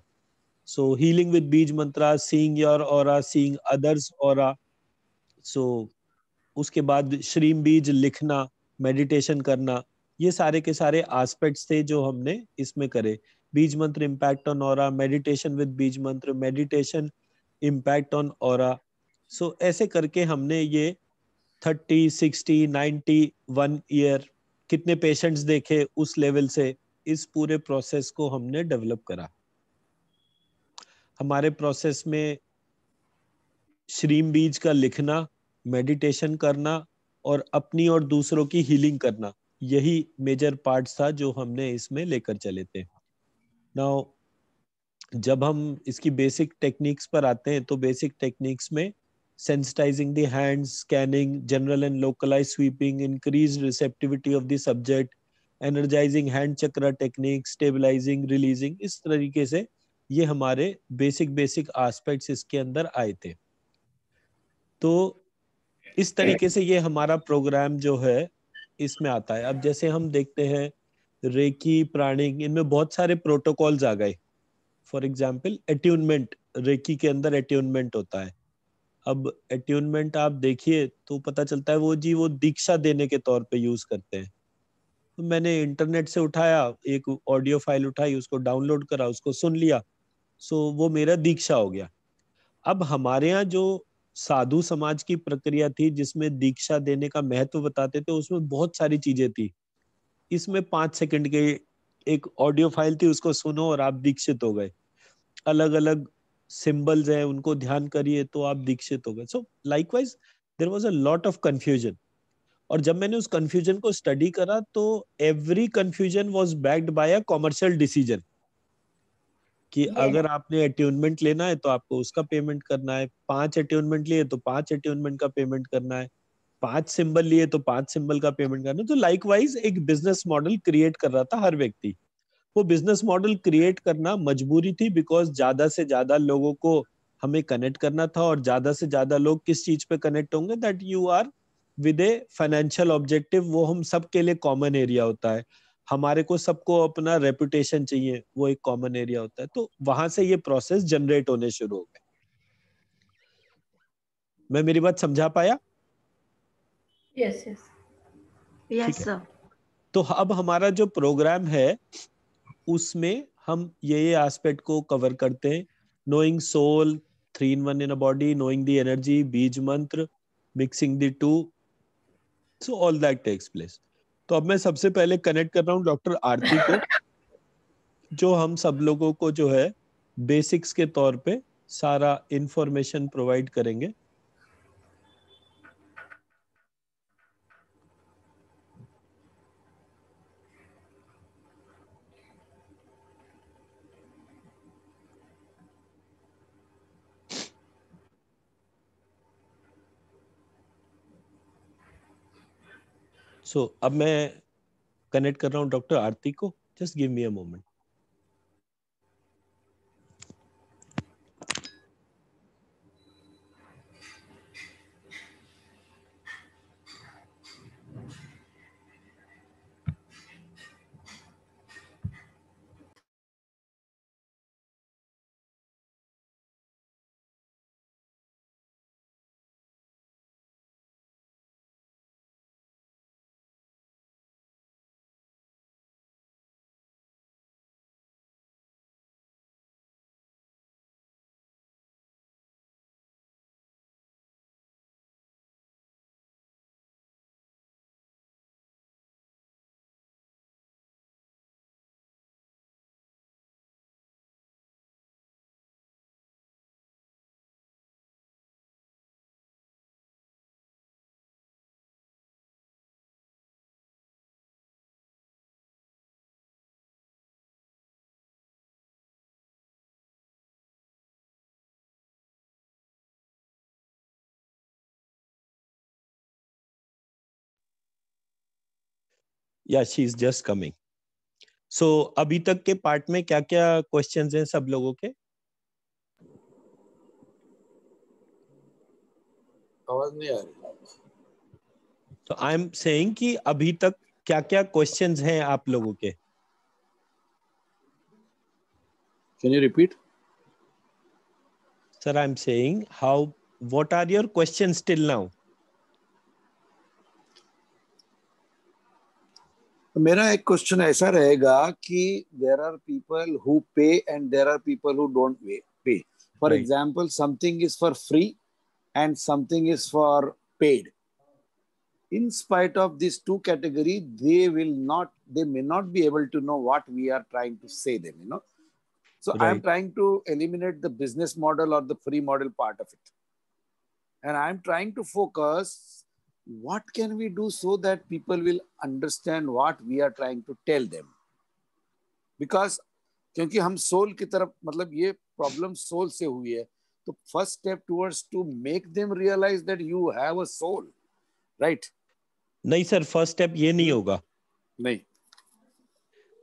A: सो हीलिंग विद बीज मंत्रा सीइंग योर और सीइंग अदर्स और सो उसके बाद श्रीम बीज लिखना मेडिटेशन करना ये सारे के सारे एस्पेक्ट्स थे जो हमने इसमें करे बीज मंत्र इम्पैक्ट ऑन और मेडिटेशन विद बीज मंत्र मेडिटेशन इम्पैक्ट ऑन और सो ऐसे करके हमने ये thirty sixty ninety one year कितने पेशेंट्स देखे उस लेवल से इस पूरे प्रोसेस को हमने डेवलप करा हमारे प्रोसेस में श्रीम बीज का लिखना मेडिटेशन करना और अपनी और दूसरों की हीलिंग करना यही मेजर पार्ट था जो हमने इसमें लेकर चले थे नाउ जब हम इसकी बेसिक टेक्निक्स पर आते हैं तो बेसिक टेक्निक्स में sensitizing the hands, scanning, general and localized sweeping, increased receptivity of the subject, energizing hand chakra technique stabilizing releasing इस तरीके से ये हमारे बेसिक बेसिक एस्पेक्ट्स इसके अंदर आए थे तो इस तरीके से ये हमारा प्रोग्राम जो है इसमें आता है अब जैसे हम देखते हैं रेकी प्राणिक इनमें बहुत सारे प्रोटोकॉल्स आ गए फॉर एग्जाम्पल एट्यूनमेंट रेकी के अंदर एट्यूनमेंट होता है अब एट्यूनमेंट आप देखिए तो पता चलता है वो जी वो दीक्षा देने के तौर पे यूज करते हैं तो मैंने इंटरनेट से उठाया एक ऑडियो फाइल उठाई उसको डाउनलोड करा उसको सुन लिया सो वो मेरा दीक्षा हो गया अब हमारे यहाँ जो साधु समाज की प्रक्रिया थी जिसमें दीक्षा देने का महत्व बताते थे उसमें बहुत सारी चीजें थी इसमें पांच सेकंड के एक ऑडियो फाइल थी उसको सुनो और आप दीक्षित हो गए अलग अलग सिंबल्स हैं उनको ध्यान करिए तो आप दीक्षित हो गए so likewise there was a lot of confusion और जब मैंने उस कंफ्यूजन को स्टडी करा तो every confusion was backed by a commercial decision कि अगर आपने अट्यूनमेंट लेना है तो आपको उसका पेमेंट करना है पांच अट्यूनमेंट लिए तो पांच अट्यूनमेंट का पेमेंट करना है पांच सिंबल लिए तो पांच सिंबल का पेमेंट करना है तो वाइज एक बिजनेस मॉडल क्रिएट कर रहा था हर व्यक्ति वो बिजनेस मॉडल क्रिएट करना मजबूरी थी बिकॉज ज्यादा से ज्यादा लोगों को हमें कनेक्ट करना था और ज्यादा से ज्यादा लोग किस चीज पे कनेक्ट होंगे that you are with a financial objective वो हम सबके लिए कॉमन एरिया होता है हमारे को सबको अपना रेपुटेशन चाहिए वो एक कॉमन एरिया होता है तो वहां से ये प्रोसेस जनरेट होने शुरू हो गए मैं मेरी बात समझा पाया
B: यस यस सर
A: तो अब हमारा जो प्रोग्राम है उसमें हम ये ये एस्पेक्ट को कवर करते हैं knowing soul three in one in a body knowing the energy बीज मंत्र mixing the two so all that takes place तो अब मैं सबसे पहले कनेक्ट कर रहा हूँ डॉक्टर आरती को जो हम सब लोगों को जो है बेसिक्स के तौर पे सारा इंफॉर्मेशन प्रोवाइड करेंगे सो so, अब मैं कनेक्ट कर रहा हूँ डॉक्टर आरती को just give me a moment या she is just coming so अभी तक के पार्ट में क्या क्या क्वेश्चन हैं सब लोगों के
C: आवाज नहीं आ रही
A: तो आई एम सेइंग कि अभी तक क्या क्या क्वेश्चन हैं आप लोगों के can you repeat sir I am saying how what are your questions till now
C: तो मेरा एक क्वेश्चन ऐसा रहेगा कि there are people who pay and there are people who don't pay for example something is for free and something is for paid in spite of this two category they will not they may not be able to know what we are trying to से them you know so I am trying to eliminate the business model और the free model part of it and I am trying to focus what can we do so that people will understand what we are trying to tell them because क्योंकि हम सोल की तरफ मतलब ये प्रॉब्लम सोल से हुई है तो first step towards to make them realize that you have a soul
A: right नहीं सर फर्स्ट स्टेप ये नहीं होगा नहीं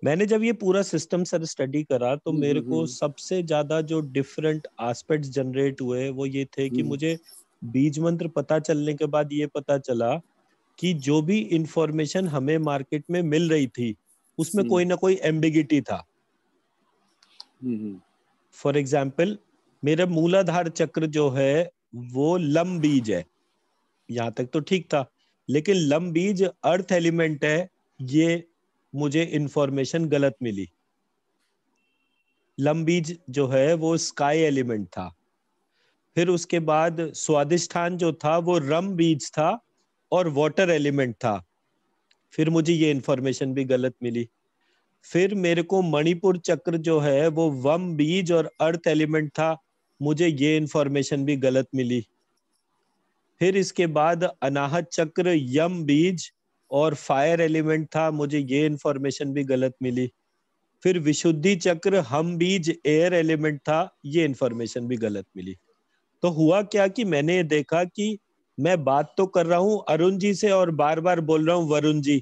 A: मैंने जब ये पूरा सिस्टम सर स्टडी करा तो हम्म, मेरे हम्म, को हम्म। सबसे ज्यादा जो डिफरेंट एस्पेक्ट्स जनरेट हुए वो ये थे कि मुझे बीज मंत्र पता चलने के बाद ये पता चला कि जो भी इंफॉर्मेशन हमें मार्केट में मिल रही थी उसमें हम्म। कोई ना कोई एम्बिगिटी था फॉर एग्जाम्पल हम्म, हम्म। मेरा मूलाधार चक्र जो है वो लम बीज है यहां तक तो ठीक था लेकिन लम बीज अर्थ एलिमेंट है ये मुझे इंफॉर्मेशन गलत मिली लम बीज जो है वो स्काई एलिमेंट था फिर उसके बाद स्वादिष्ठान जो था वो रम बीज था और वाटर एलिमेंट था फिर मुझे ये इन्फॉर्मेशन भी गलत मिली फिर मेरे को मणिपुर चक्र जो है वो वम बीज और अर्थ एलिमेंट था मुझे ये इन्फॉर्मेशन भी गलत मिली फिर इसके बाद अनाहत चक्र यम बीज और फायर एलिमेंट था मुझे ये इन्फॉर्मेशन भी गलत मिली फिर विशुद्धि चक्र हम बीज एयर एलिमेंट था ये इन्फॉर्मेशन भी गलत मिली तो हुआ क्या कि मैंने देखा कि मैं बात तो कर रहा हूं अरुण जी से और बार बार बोल रहा हूं वरुण जी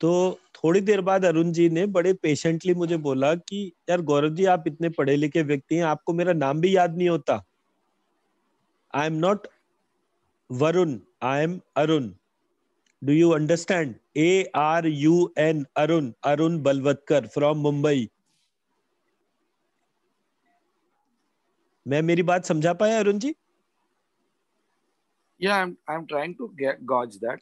A: तो थोड़ी देर बाद अरुण जी ने बड़े पेशेंटली मुझे बोला कि यार गौरव जी आप इतने पढ़े लिखे व्यक्ति हैं आपको मेरा नाम भी याद नहीं होता I am not Varun I am Arun do you understand A R U N Arun Arun Balwatkar from Mumbai मैं मेरी बात समझा पाया अरुण जी
C: या I am trying to gauge that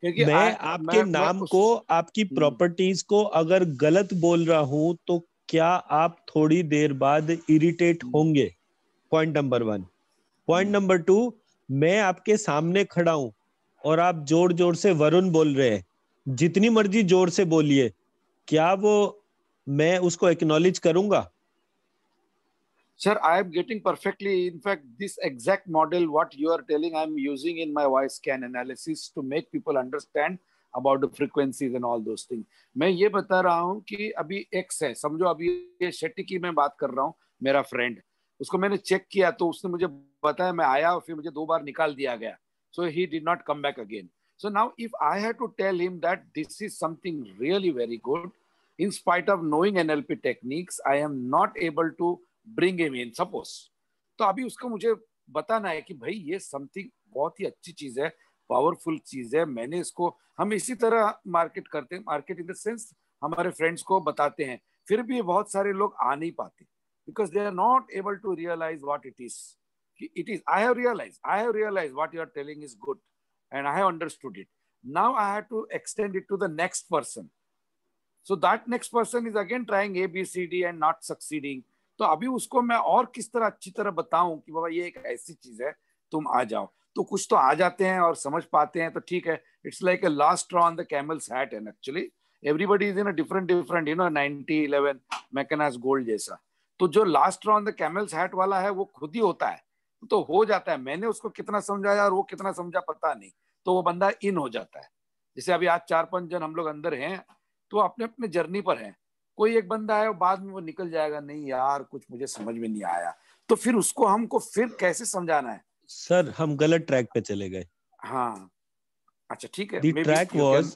C: क्योंकि मैं आ, आपके मैं, नाम मैं
A: उस... को आपकी प्रॉपर्टीज hmm. को अगर गलत बोल रहा हूं तो क्या आप थोड़ी देर बाद इरिटेट hmm. होंगे point number one point number two मैं आपके सामने खड़ा हूं और आप जोर जोर से वरुण बोल रहे हैं जितनी मर्जी जोर से बोलिए क्या वो मैं उसको एक्नोलेज करूंगा
C: Sir, I am getting perfectly, in fact, this exact model, what you are telling, i am using in my voice scan analysis to make people understand about the frequencies and all those thing main ye bata raha hu ki abhi x hai samjho abhi ye shetty ki main baat kar raha hu mera friend usko maine check kiya to usne mujhe bataya main aaya aur fir mujhe do bar nikal diya gaya so he did not come back again so now if i had to tell him that this is something really very good in spite of knowing nlp techniques i am not able to bring em in suppose तो अभी उसको मुझे बताना है कि भाई ये समथिंग बहुत ही अच्छी चीज है पावरफुल चीज है मैंने इसको हम इसी तरह मार्केट करते हैं मार्केट इन द सेंस हमारे फ्रेंड्स को बताते हैं फिर भी बहुत सारे लोग आ नहीं पाते because they are not able to realize what it is it is I have realize I have realize what you are telling is good and I have understood it now I have to extend it to the next person so that next person is again trying A B C D and not succeeding तो अभी उसको मैं और किस तरह अच्छी तरह बताऊं कि बाबा ये एक ऐसी चीज है तुम आ जाओ तो कुछ तो आ जाते हैं और समझ पाते हैं तो ठीक है it's like a last on the camel's hat and actually everybody is in different different you know ninety eleven Mackenna's Gold जैसा तो जो last on the camel's hat वाला है वो खुद ही होता है तो हो जाता है मैंने उसको कितना समझाया और वो कितना समझा पता नहीं तो वो बंदा इन हो जाता है जैसे अभी आज चार पांच जन हम लोग अंदर हैं तो अपने अपने जर्नी पर हैं कोई एक बंदा है बाद में वो निकल जाएगा नहीं यार कुछ मुझे समझ में नहीं आया तो फिर उसको हमको फिर कैसे समझाना है
A: सर हम गलत ट्रैक पे चले गए
C: हाँ अच्छा ठीक है the track was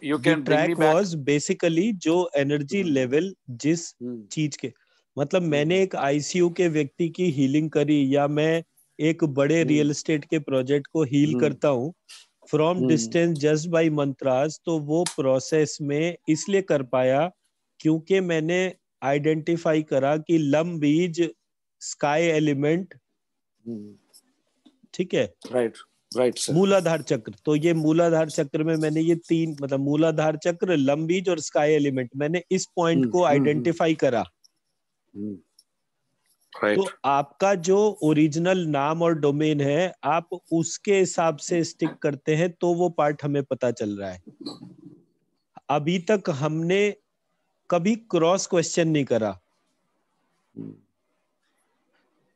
A: जो एनर्जी लेवल hmm. जिस hmm. चीज के मतलब मैंने hmm. एक आईसीयू के व्यक्ति की हीलिंग करी या मैं एक बड़े रियल एस्टेट के प्रोजेक्ट को हील करता हूँ from distance just by mantras तो वो प्रोसेस में इसलिए कर पाया क्योंकि मैंने आइडेंटिफाई करा कि लम बीज स्काई एलिमेंट hmm. ठीक है राइट राइट मूलाधार चक्र तो ये मूलाधार चक्र में मैंने ये तीन मतलब मूलाधार चक्र लंबीज और स्काई एलिमेंट मैंने इस पॉइंट hmm, को आइडेंटिफाई hmm, करा तो right. तो आपका जो ओरिजिनल नाम और डोमेन है आप उसके हिसाब से स्टिक करते हैं तो वो पार्ट हमें पता चल रहा है अभी तक हमने कभी क्रॉस क्वेश्चन नहीं करा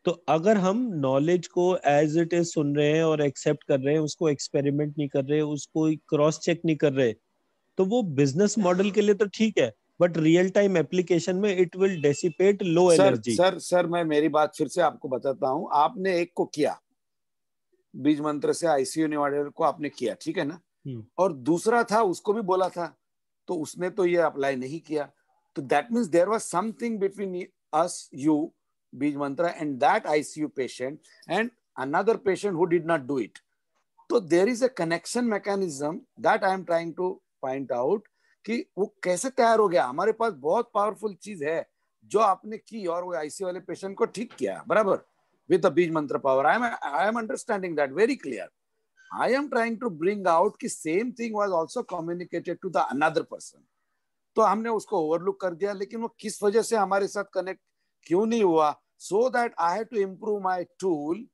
A: तो अगर हम नॉलेज को एज इट इज सुन रहे हैं और एक्सेप्ट कर रहे हैं उसको एक्सपेरिमेंट नहीं कर रहे उसको क्रॉस चेक नहीं कर रहे तो वो बिजनेस मॉडल के लिए तो ठीक है बट रियल टाइम एप्लीकेशन में it will dissipate low energy sir
C: sir मैं मेरी बात फिर से आपको बताता हूँ आपने एक को किया बीज मंत्र से आईसीयू निवाडर को आपने किया ठीक है ना हम्म। और दूसरा था उसको भी बोला था तो उसने तो ये अप्लाई नहीं किया So that means there was something between us, you, Bij Mantra, and that ICU patient, and another patient who did not do it. तो there is a connection mechanism that I am trying to find out कि वो कैसे तैयार हो गया हमारे पास बहुत पावरफुल चीज है जो आपने की और वो आईसी वाले पेशेंट को ठीक किया बराबर विद बीज मंत्र power I am I am understanding that very clear I am trying to bring out कि same thing was also communicated to the another person तो हमने उसको ओवरलुक कर दिया लेकिन वो किस वजह से हमारे साथ कनेक्ट क्यों नहीं हुआ so that I have to improve my tool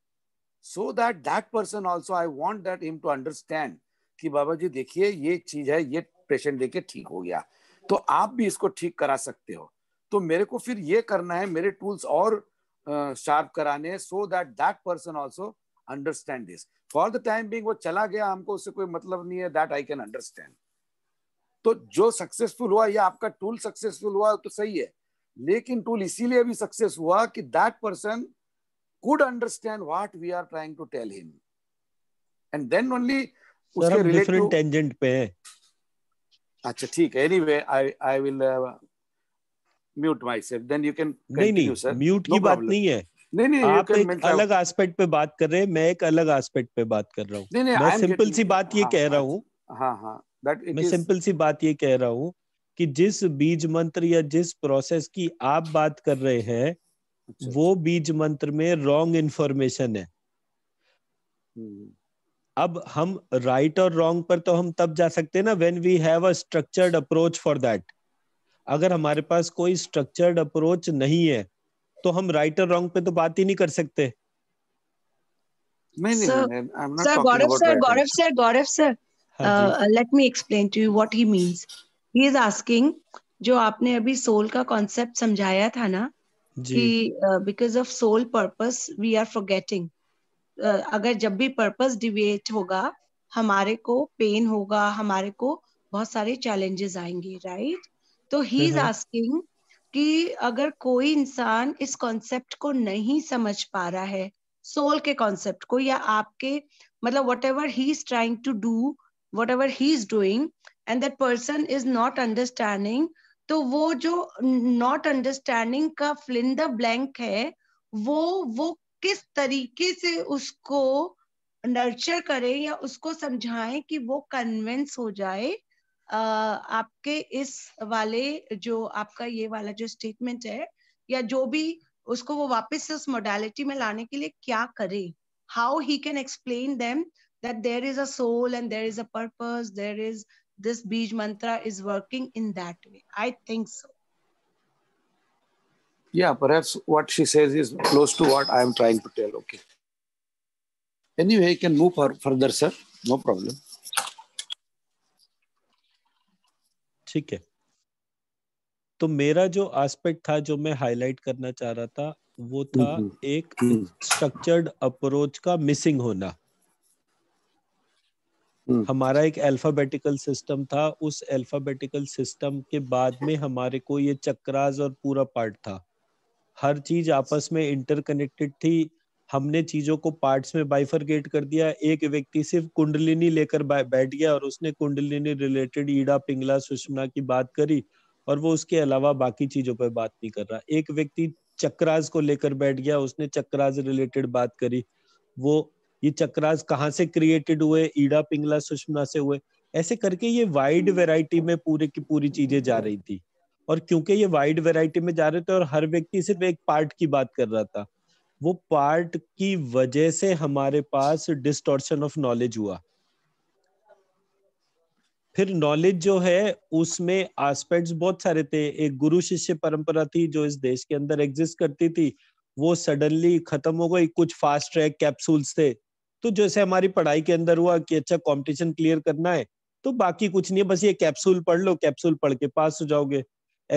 C: so that that person also I want that him to understand कि बाबा जी देखिए ये चीज है ये पेशेंट देखे ठीक हो गया तो आप भी इसको ठीक करा सकते हो तो मेरे को फिर ये करना है मेरे टूल्स और शार्प कराने so that that person also understand this for the time being वो चला गया हमको उससे कोई मतलब नहीं है दैट आई कैन अंडरस्टैंड तो जो सक्सेसफुल हुआ या आपका टूल सक्सेसफुल हुआ तो सही है लेकिन टूल इसीलिए भी सक्सेस हुआ कि that person could understand what we are trying to tell him and then only उसके डिफरेंट
A: टेंजेंट पे
C: अच्छा ठीक है anyway I I will mute myself then you can नहीं नहीं सर म्यूट की बात नहीं है नहीं नहीं आप एक अलग
A: एस्पेक्ट पे बात कर रहे हैं मैं एक अलग एस्पेक्ट पे बात कर रहा हूँ मैं सिंपल सी बात ये हाँ, कह रहा हाँ, हूँ हाँ हाँ that मैं सिंपल is... सी बात ये कह रहा हूँ कि जिस बीज मंत्र या जिस प्रोसेस की आप बात कर रहे हैं अच्छा, वो अच्छा। बीज मंत्र में रॉन्ग इंफॉर्मेशन है हम्म। अब हम राइट और रॉन्ग पर तो हम तब जा सकते हैं ना when we have a structured approach for that अगर हमारे पास कोई स्ट्रक्चर्ड अप्रोच नहीं है तो हम राइट और रॉन्ग पे तो बात ही नहीं कर सकते नहीं
B: नहीं sir Gaurav sir Gaurav sir Gaurav sir let me explain to you what he means he is asking जो आपने अभी सोल का कॉन्सेप्ट समझाया था ना कि because of soul purpose we are forgetting अगर जब भी पर्पस डिवेट होगा हमारे को पेन होगा हमारे को बहुत सारे चैलेंजेस आएंगे राइट तो ही इज आस्किंग कि अगर कोई इंसान इस कॉन्सेप्ट को नहीं समझ पा रहा है सोल के कॉन्सेप्ट को या आपके मतलब whatever he is trying to do whatever he's doing and that person is not understanding तो वो जो नॉट अंडरस्टैंडिंग का फिल इन द ब्लैंक है वो वो किस तरीके से उसको नर्चर करें या उसको समझाएं कि वो कन्विंस हो जाए Uh, आपके इस वाले जो आपका ये वाला जो स्टेटमेंट है या जो भी उसको वो वापस उस मोडालिटी में लाने के लिए क्या करे how he can explain them that there is a soul and there is a purpose there is this Bij mantra is working in that way i think so
C: yeah perhaps what she says is close to what i am trying to tell okay anyway you can move further sir no problem
A: ठीक है तो मेरा जो एस्पेक्ट था जो मैं हाईलाइट करना चाह रहा था वो था एक स्ट्रक्चर्ड अप्रोच का मिसिंग होना हम्म। हमारा एक अल्फाबेटिकल सिस्टम था उस अल्फाबेटिकल सिस्टम के बाद में हमारे को ये चक्राज और पूरा पार्ट था हर चीज आपस में इंटरकनेक्टेड थी हमने चीजों को पार्ट्स में बाइफरगेट कर दिया एक व्यक्ति सिर्फ कुंडलिनी लेकर बैठ गया और उसने कुंडलिनी रिलेटेड ईड़ा पिंगला सुषमा की बात करी और वो उसके अलावा बाकी चीजों पर बात नहीं कर रहा एक व्यक्ति चक्रास को लेकर बैठ गया उसने चक्रास रिलेटेड बात करी वो ये चक्रास कहाँ से क्रिएटेड हुए ईड़ा पिंगला सुषमा से हुए ऐसे करके ये वाइड वेराइटी हम्म। में पूरे की पूरी चीजें जा रही थी और क्योंकि ये वाइड वेराइटी में जा रहे थे और हर व्यक्ति सिर्फ एक पार्ट की बात कर रहा था वो पार्ट की वजह से हमारे पास डिस्टोर्शन ऑफ नॉलेज हुआ फिर नॉलेज जो है उसमें एस्पेक्ट्स बहुत सारे थे एक गुरु शिष्य परंपरा थी जो इस देश के अंदर एग्जिस्ट करती थी वो सडनली खत्म हो गई कुछ फास्ट ट्रैक कैप्सूल्स थे तो जैसे हमारी पढ़ाई के अंदर हुआ कि अच्छा कंपटीशन क्लियर करना है तो बाकी कुछ नहीं है बस ये कैप्सूल पढ़ लो कैप्सूल पढ़ के पास हो जाओगे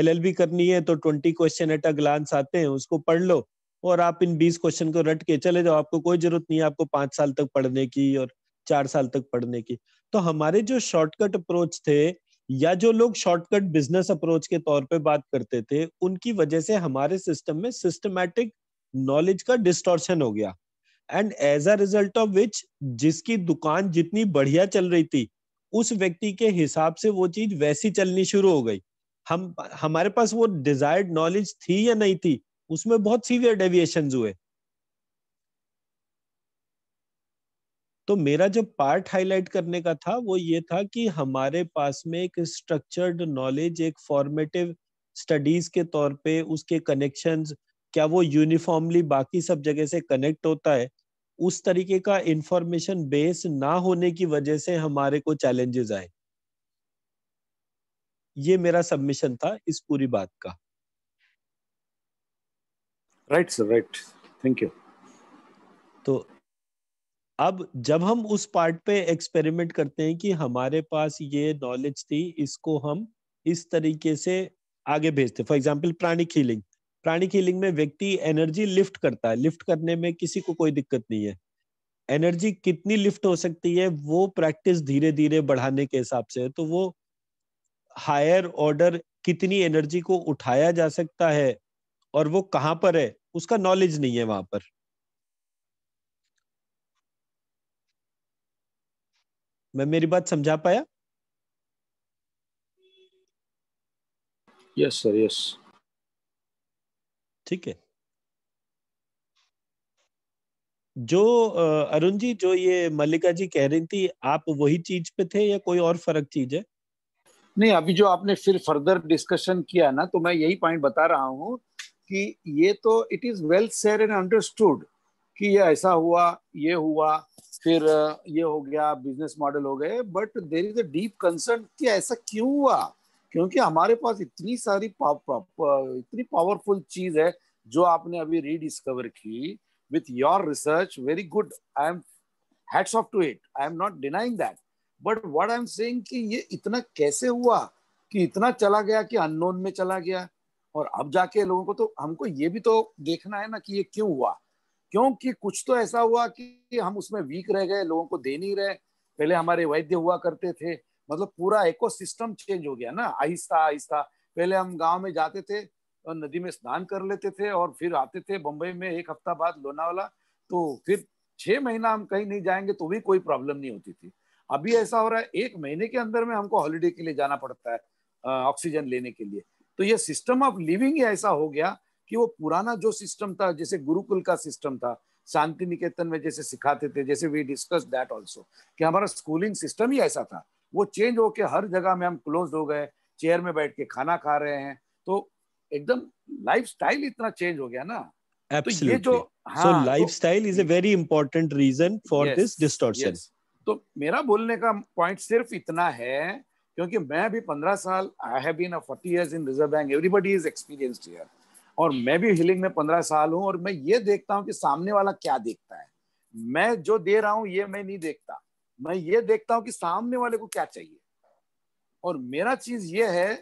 A: एलएलबी करनी है तो twenty question at a glance आते हैं उसको पढ़ लो और आप इन बीस क्वेश्चन को रट के चले जाओ आपको कोई जरूरत नहीं है आपको पांच साल तक पढ़ने की और चार साल तक पढ़ने की तो हमारे जो शॉर्टकट अप्रोच थे या जो लोग शॉर्टकट बिजनेस अप्रोच के तौर पे बात करते थे उनकी वजह से हमारे सिस्टम में सिस्टमैटिक नॉलेज का डिस्टॉर्शन हो गया and as a result of which जिसकी दुकान जितनी बढ़िया चल रही थी उस व्यक्ति के हिसाब से वो चीज वैसी चलनी शुरू हो गई हम हमारे पास वो डिजायर्ड नॉलेज थी या नहीं थी उसमें बहुत सीवियर डेविएशन हुए तो मेरा जो पार्ट हाईलाइट करने का था वो ये था कि हमारे पास में एक स्ट्रक्चर्ड नॉलेज एक फॉर्मेटिव स्टडीज के तौर पे उसके कनेक्शंस क्या वो यूनिफॉर्मली बाकी सब जगह से कनेक्ट होता है उस तरीके का इंफॉर्मेशन बेस ना होने की वजह से हमारे को चैलेंजेस आए ये मेरा सबमिशन था इस पूरी बात का right sir right thank you तो अब जब हम उस पार्ट पे एक्सपेरिमेंट करते हैं कि हमारे पास ये नॉलेज थी इसको हम इस तरीके से आगे भेजते फॉर एग्जाम्पल प्राणिक हीलिंग प्राणी की लिंग में व्यक्ति एनर्जी लिफ्ट करता है लिफ्ट करने में किसी को कोई दिक्कत नहीं है एनर्जी कितनी लिफ्ट हो सकती है वो प्रैक्टिस धीरे धीरे बढ़ाने के हिसाब से है तो वो हायर ऑर्डर कितनी एनर्जी को उठाया जा सकता है और वो कहाँ पर है उसका नॉलेज नहीं है वहां पर मैं मेरी बात समझा पाया यस सर यस ठीक है जो अरुण जी जो ये मल्लिका जी कह रही थी आप वही चीज पे थे या कोई और फर्क चीज है नहीं
C: अभी जो आपने फिर फर्दर डिस्कशन किया ना तो मैं यही पॉइंट बता रहा हूँ कि ये तो it is well said and understood कि ये ऐसा हुआ ये हुआ फिर ये हो गया बिजनेस मॉडल हो गए but there is a deep concern कि ऐसा क्यों हुआ क्योंकि हमारे पास इतनी सारी इतनी पावरफुल चीज है जो आपने अभी रीडिस्कवर की with your research very good I am heads off to it I am not denying that but what I am saying कि ये इतना कैसे हुआ कि इतना चला गया कि अननोन में चला गया और अब जाके लोगों को तो हमको ये भी तो देखना है ना कि ये क्यों हुआ क्योंकि कुछ तो ऐसा हुआ कि हम उसमें वीक रह गए लोगों को दे नहीं रहे पहले हमारे वैद्य हुआ करते थे मतलब पूरा इको चेंज हो गया ना आहिस्ता आहिस्ता पहले हम गांव में जाते थे और नदी में स्नान कर लेते थे और फिर आते थे बम्बई में एक हफ्ता बाद लोनावाला तो फिर छह महीना हम कहीं नहीं जाएंगे तो भी कोई प्रॉब्लम नहीं होती थी अभी ऐसा हो रहा है एक महीने के अंदर में हमको हॉलीडे के लिए जाना पड़ता है ऑक्सीजन लेने के लिए तो ये सिस्टम ऑफ लिविंग ही ऐसा हो गया कि वो पुराना जो सिस्टम था जैसे गुरुकुल का सिस्टम था शांति निकेतन में जैसे सिखाते थे जैसे वी डिस्कस दैट ऑल्सो कि हमारा स्कूलिंग सिस्टम ही ऐसा था वो चेंज होके हर जगह में हम क्लोज हो गए चेयर में बैठ के खाना खा रहे हैं तो एकदम लाइफ स्टाइल इतना चेंज हो गया ना
A: Absolutely. तो ये जो is a very important reason for this
C: तो मेरा बोलने का पॉइंट सिर्फ इतना है क्योंकि मैं भी पंद्रह साल I have been forty years in Reserve Bank is experienced here और मैं भी हिलिंग में पंद्रह साल हूँ और मैं ये देखता हूँ कि सामने वाला क्या देखता है मैं जो दे रहा हूँ ये मैं नहीं देखता मैं ये देखता हूं कि सामने वाले को क्या चाहिए और मेरा चीज ये है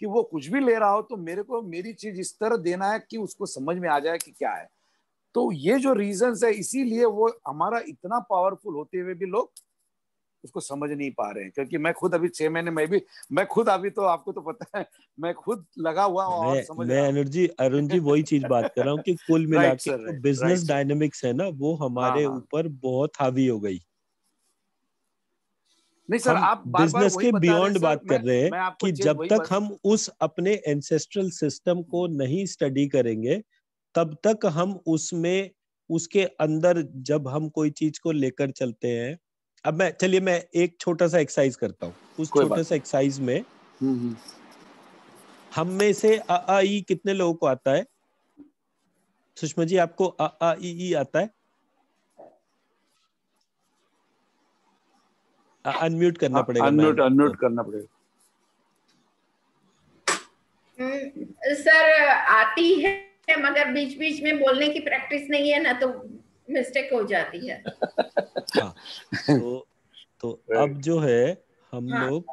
C: कि वो कुछ भी ले रहा हो तो मेरे को मेरी चीज इस तरह देना है कि उसको समझ में आ जाए कि क्या है तो ये जो रीजन है इसीलिए वो हमारा इतना पावरफुल होते हुए भी लोग उसको समझ नहीं पा रहे हैं क्योंकि मैं खुद अभी छह महीने में भी मैं खुद अभी तो आपको तो पता है मैं खुद लगा हुआ हूँ मैं, समझ
A: मैं अनुज जी अरुण जी वही चीज बात कर रहा हूँ कि कुल मिलाकर बिजनेस डायनेमिक्स है ना वो हाँ, हमारे हाँ। ऊपर बहुत हावी हो गई
B: नहीं सर आप बिजनेस के बियॉन्ड बात कर रहे हैं
A: कि जब तक हम उस अपने एंसेस्ट्रल सिस्टम को नहीं स्टडी करेंगे तब तक हम उसमें उसके अंदर जब हम कोई चीज को लेकर चलते हैं अब मैं चलिए मैं एक छोटा सा एक्सरसाइज करता हूँ उस छोटे सा एक्सरसाइज में हम्म, हम्म। हम में से अ कितने लोगों को आता है सुषमा जी आपको अ आता है अनम्यूट हाँ, करना पड़ेगा अनम्यूट हम्म, अनम्यूट करना पड़ेगा
B: सर आती है मगर बीच बीच में बोलने की प्रैक्टिस नहीं है ना तो मिस्टेक हो जाती है
A: हाँ, तो तो अब जो है हम हाँ. लोग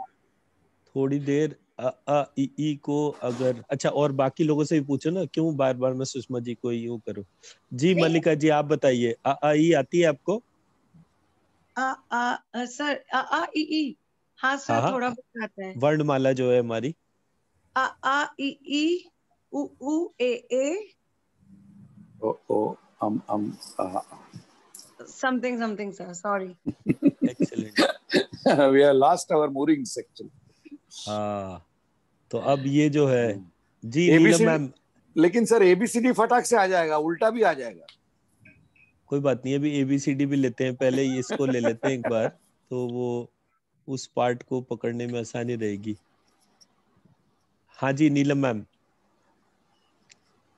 A: थोड़ी देर अ अ इ ई को अगर अच्छा और बाकी लोगों से भी पूछो ना क्यों बार बार मैं सुषमा जी को यूं करूं जी मल्लिका जी आप बताइए अ अ ई आती है आपको
B: सर आ आ ई ई हाँ सर हाँ, हाँ। थोड़ा बहुत आता है
A: वर्णमाला जो है हमारी
B: आ आ ई ई उ उ ए ए
A: ओ ओ अम अम
C: हाँ
A: तो अब ये जो है hmm. जी नीलम मैम
C: लेकिन सर एबीसीडी फटाक से आ जाएगा उल्टा भी आ जाएगा
A: कोई बात नहीं अभी एबीसीडी भी लेते हैं पहले इसको ले लेते हैं एक बार तो वो उस पार्ट को पकड़ने में आसानी रहेगी हाँ जी नीलम मैम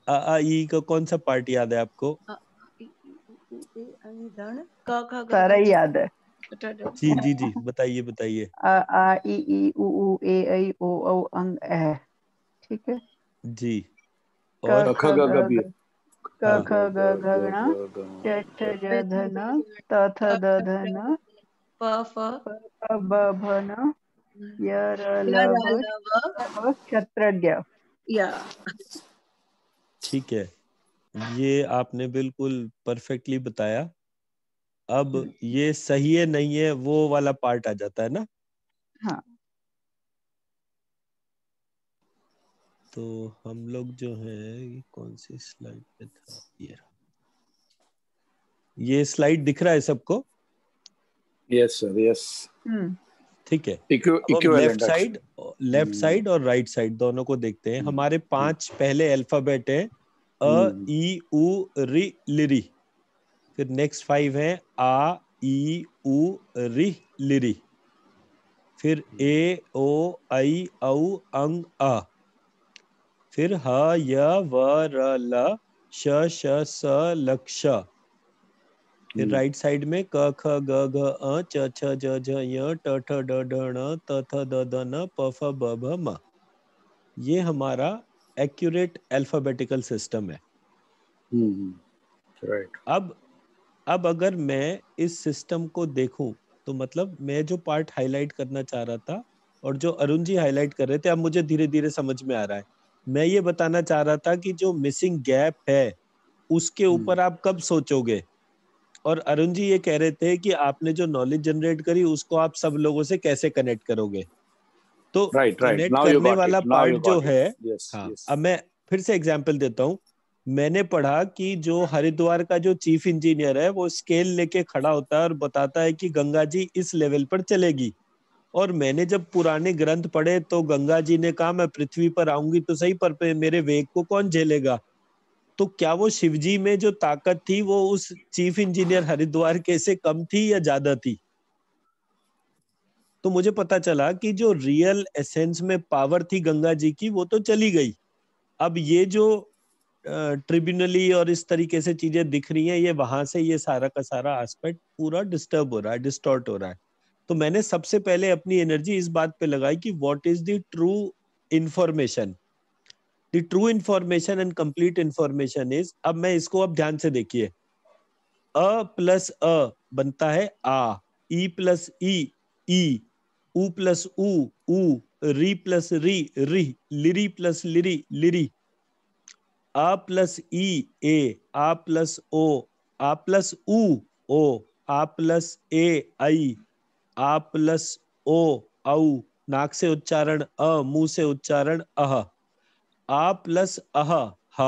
A: अ आ ई का कौन सा पार्ट याद है आपको
B: सारा ही याद है
A: जी जी जी बताइए बताइए
B: आ आ ई ई उ उ ए आई ओ औ अंग ए ठीक है जी और ख ग ग भी
A: ग घण ज धन
B: द धन प फ ब भन य र ल व क्षत्रज्ञ या
A: ठीक है ये आपने बिल्कुल परफेक्टली बताया अब हम्म। ये सही है नहीं है वो वाला पार्ट आ जाता है ना हाँ तो हम लोग जो है कौन सी स्लाइड पे था ये ये स्लाइड दिख रहा है सबको यस सर यस ठीक है लेफ्ट साइड लेफ्ट साइड और राइट right साइड दोनों को देखते हैं hmm. हमारे पांच hmm. पहले अल्फाबेट है अ hmm. ई उ रि लिरी फिर नेक्स्ट फाइव है आ ई उ रि लिरी फिर hmm. ए ओ आई औ अंग अ फिर ह य व र ल श श स लक्ष फिर राइट हम्म। साइड में क ख ग घ अ च छ ज झ य ट ठ ड ढ ण त थ द ध न प फ ब भ म ये हमारा एक्यूरेट अल्फाबेटिकल सिस्टम है राइट हम्म, हम्म। अब अब अगर मैं इस सिस्टम को देखूं तो मतलब मैं जो पार्ट हाईलाइट करना चाह रहा था और जो अरुण जी हाईलाइट कर रहे थे अब मुझे धीरे धीरे समझ में आ रहा है मैं ये बताना चाह रहा था कि जो मिसिंग गैप है उसके हम्म। ऊपर आप कब सोचोगे और अरुण जी ये कह रहे थे कि आपने जो नॉलेज जनरेट करी उसको आप सब लोगों से कैसे कनेक्ट करोगे तो right, right. कनेक्ट करने वाला पार्ट जो it. है yes, हाँ, yes. अब मैं फिर से एग्जाम्पल देता हूँ मैंने पढ़ा कि जो हरिद्वार का जो चीफ इंजीनियर है वो स्केल लेके खड़ा होता है और बताता है कि गंगा जी इस लेवल पर चलेगी और मैंने जब पुराने ग्रंथ पढ़े तो गंगा जी ने कहा मैं पृथ्वी पर आऊंगी तो सही पर मेरे वेग को कौन झेलेगा तो क्या वो शिवजी में जो ताकत थी वो उस चीफ इंजीनियर हरिद्वार के से कम थी या ज्यादा थी तो मुझे पता चला कि जो रियल एसेंस में पावर थी गंगा जी की वो तो चली गई अब ये जो ट्रिब्यूनली और इस तरीके से चीजें दिख रही हैं ये वहां से ये सारा का सारा एस्पेक्ट पूरा डिस्टर्ब हो रहा है डिस्टॉर्ट हो रहा है तो मैंने सबसे पहले अपनी एनर्जी इस बात पे लगाई कि what is the true information the true information and complete information is अब मैं इसको अब ध्यान से देखिए अ प्लस अ बनता है आ ई प्लस ई ई ऊ प्लस ऊ ऊ री प्लस री री लिरी प्लस लिरी लिरी आ प्लस ई ए आ प्लस ओ आ प्लस ऊ ओ आ प्लस ए आई आ प्लस ओ औ नाक से उच्चारण अ मुंह से उच्चारण अह आ प्लस अह ह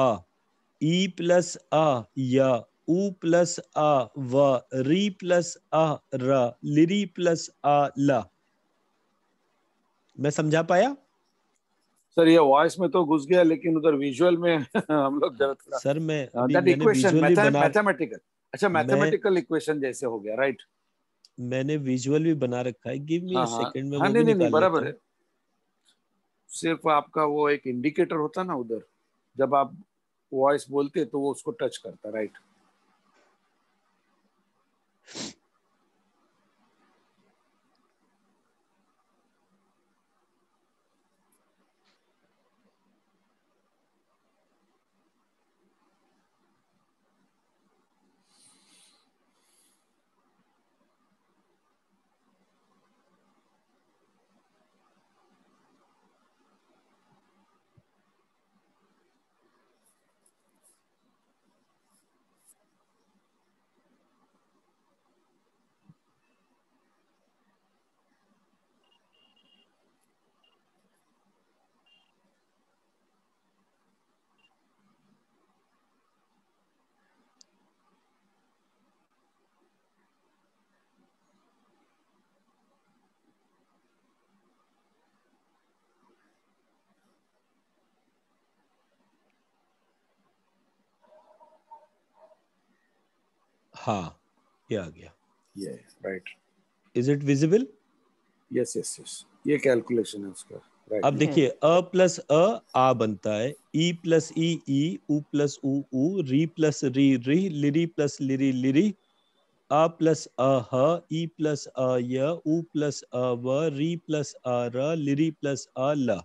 A: ई प्लस अ य उ प्लस अ व री प्लस अ र लिरी प्लस अ ल मैं समझा पाया
C: सर ये वॉइस में तो घुस गया लेकिन उधर विजुअल में हम लोग सर
A: मैं uh, मैथमेटिकल अच्छा मैथमेटिकल
C: इक्वेशन जैसे हो गया राइट right?
A: मैंने विजुअल भी बना रखा है गिव मी अ सेकंड में नहीं, नहीं, बराबर है
C: सिर्फ आपका वो एक इंडिकेटर होता ना उधर जब आप वॉइस बोलते तो वो उसको टच करता राइट
A: हाँ ये आ गया ये right is it visible yes yes yes ये कैलकुलेशन है उसका right. अब देखिए अ प्लस अ आ बनता है ई प्लस ई ई उ प्लस उ उ री प्लस री री लिरी प्लस लिरी लिरी अ प्लस अ ह ई प्लस अ य उ प्लस अ व री प्लस अ र लिरी प्लस अ ल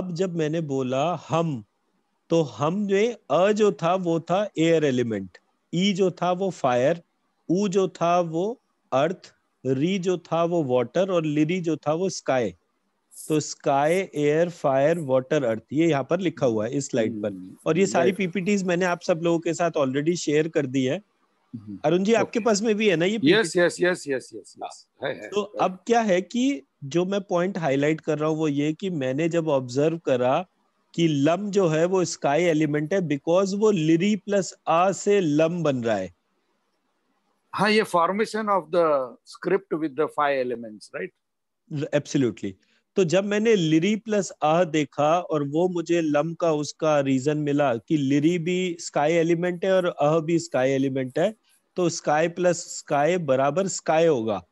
A: अब जब मैंने बोला हम तो हम में अ जो था वो था एयर एलिमेंट ई जो था वो फायर ऊ जो था वो अर्थ री जो था वो वाटर और लिरी जो था वो स्काई तो sky air fire water earth ये यहाँ पर लिखा हुआ है इस स्लाइड पर हम्म, हम्म, और ये सारी पीपीटीज मैंने आप सब लोगों के साथ ऑलरेडी शेयर कर दी है हम्म, अरुण जी आपके पास में भी है ना ये yes yes yes
C: yes yes
A: तो अब क्या है कि जो मैं पॉइंट हाईलाइट कर रहा हूँ वो ये कि मैंने जब ऑब्जर्व करा कि लम जो है वो स्काई एलिमेंट है बिकॉज वो लिरी प्लस आ से लम बन रहा है हाँ ये formation
C: of the script with the five elements right
A: absolutely तो जब मैंने लिरी प्लस आ देखा और वो मुझे लम का उसका रीजन मिला कि लिरी भी स्काई एलिमेंट है और अह भी स्काई एलिमेंट है तो स्काई प्लस स्काई बराबर स्काई होगा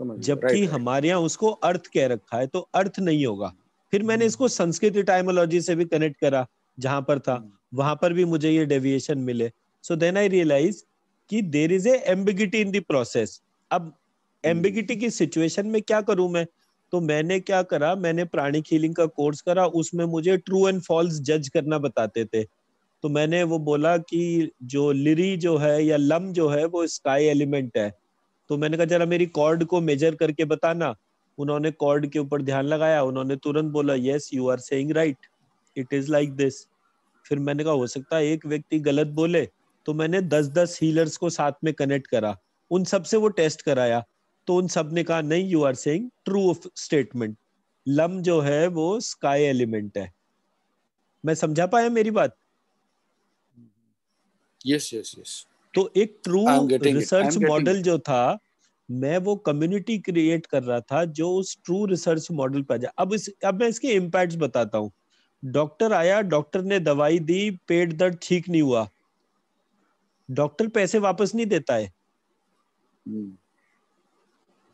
A: जबकि हमारे यहाँ उसको अर्थ कह रखा है तो अर्थ नहीं होगा फिर मैंने इसको संस्कृत टाइमोलॉजी से भी कनेक्ट करा जहां पर था वहां पर भी मुझे ये डेविएशन मिले सो देन आई रियलाइज कि there is ambiguity in the process अब एम्बिगिटी की सिचुएशन में क्या करूं मैं तो मैंने क्या करा मैंने प्राणी हीलिंग का कोर्स करा उसमें मुझे ट्रू एंड फॉल्स जज करना बताते थे तो मैंने वो बोला कि जो लिरी जो है या लम जो है वो स्काई एलिमेंट है तो मैंने कहा जरा मेरी कॉर्ड को मेजर करके बताना उन्होंने कॉर्ड के ऊपर ध्यान लगाया उन्होंने तुरंत बोला yes you are saying right it is like this फिर मैंने कहा हो सकता है एक व्यक्ति गलत बोले तो मैंने दस दस हीलर्स को साथ में कनेक्ट करा उन सब से वो टेस्ट कराया तो उन सब ने कहा नहीं you are saying true statement लम जो है वो स्काई एलिमेंट है मैं समझा पाया मेरी बात
C: यस यस यस
A: तो एक ट्रू रिसर्च मॉडल जो था मैं वो कम्युनिटी क्रिएट कर रहा था जो उस ट्रू रिसर्च मॉडल पर जाए अब इस अब मैं इसके इम्पैक्ट बताता हूँ डॉक्टर आया डॉक्टर ने दवाई दी पेट दर्द ठीक नहीं हुआ डॉक्टर पैसे वापस नहीं देता है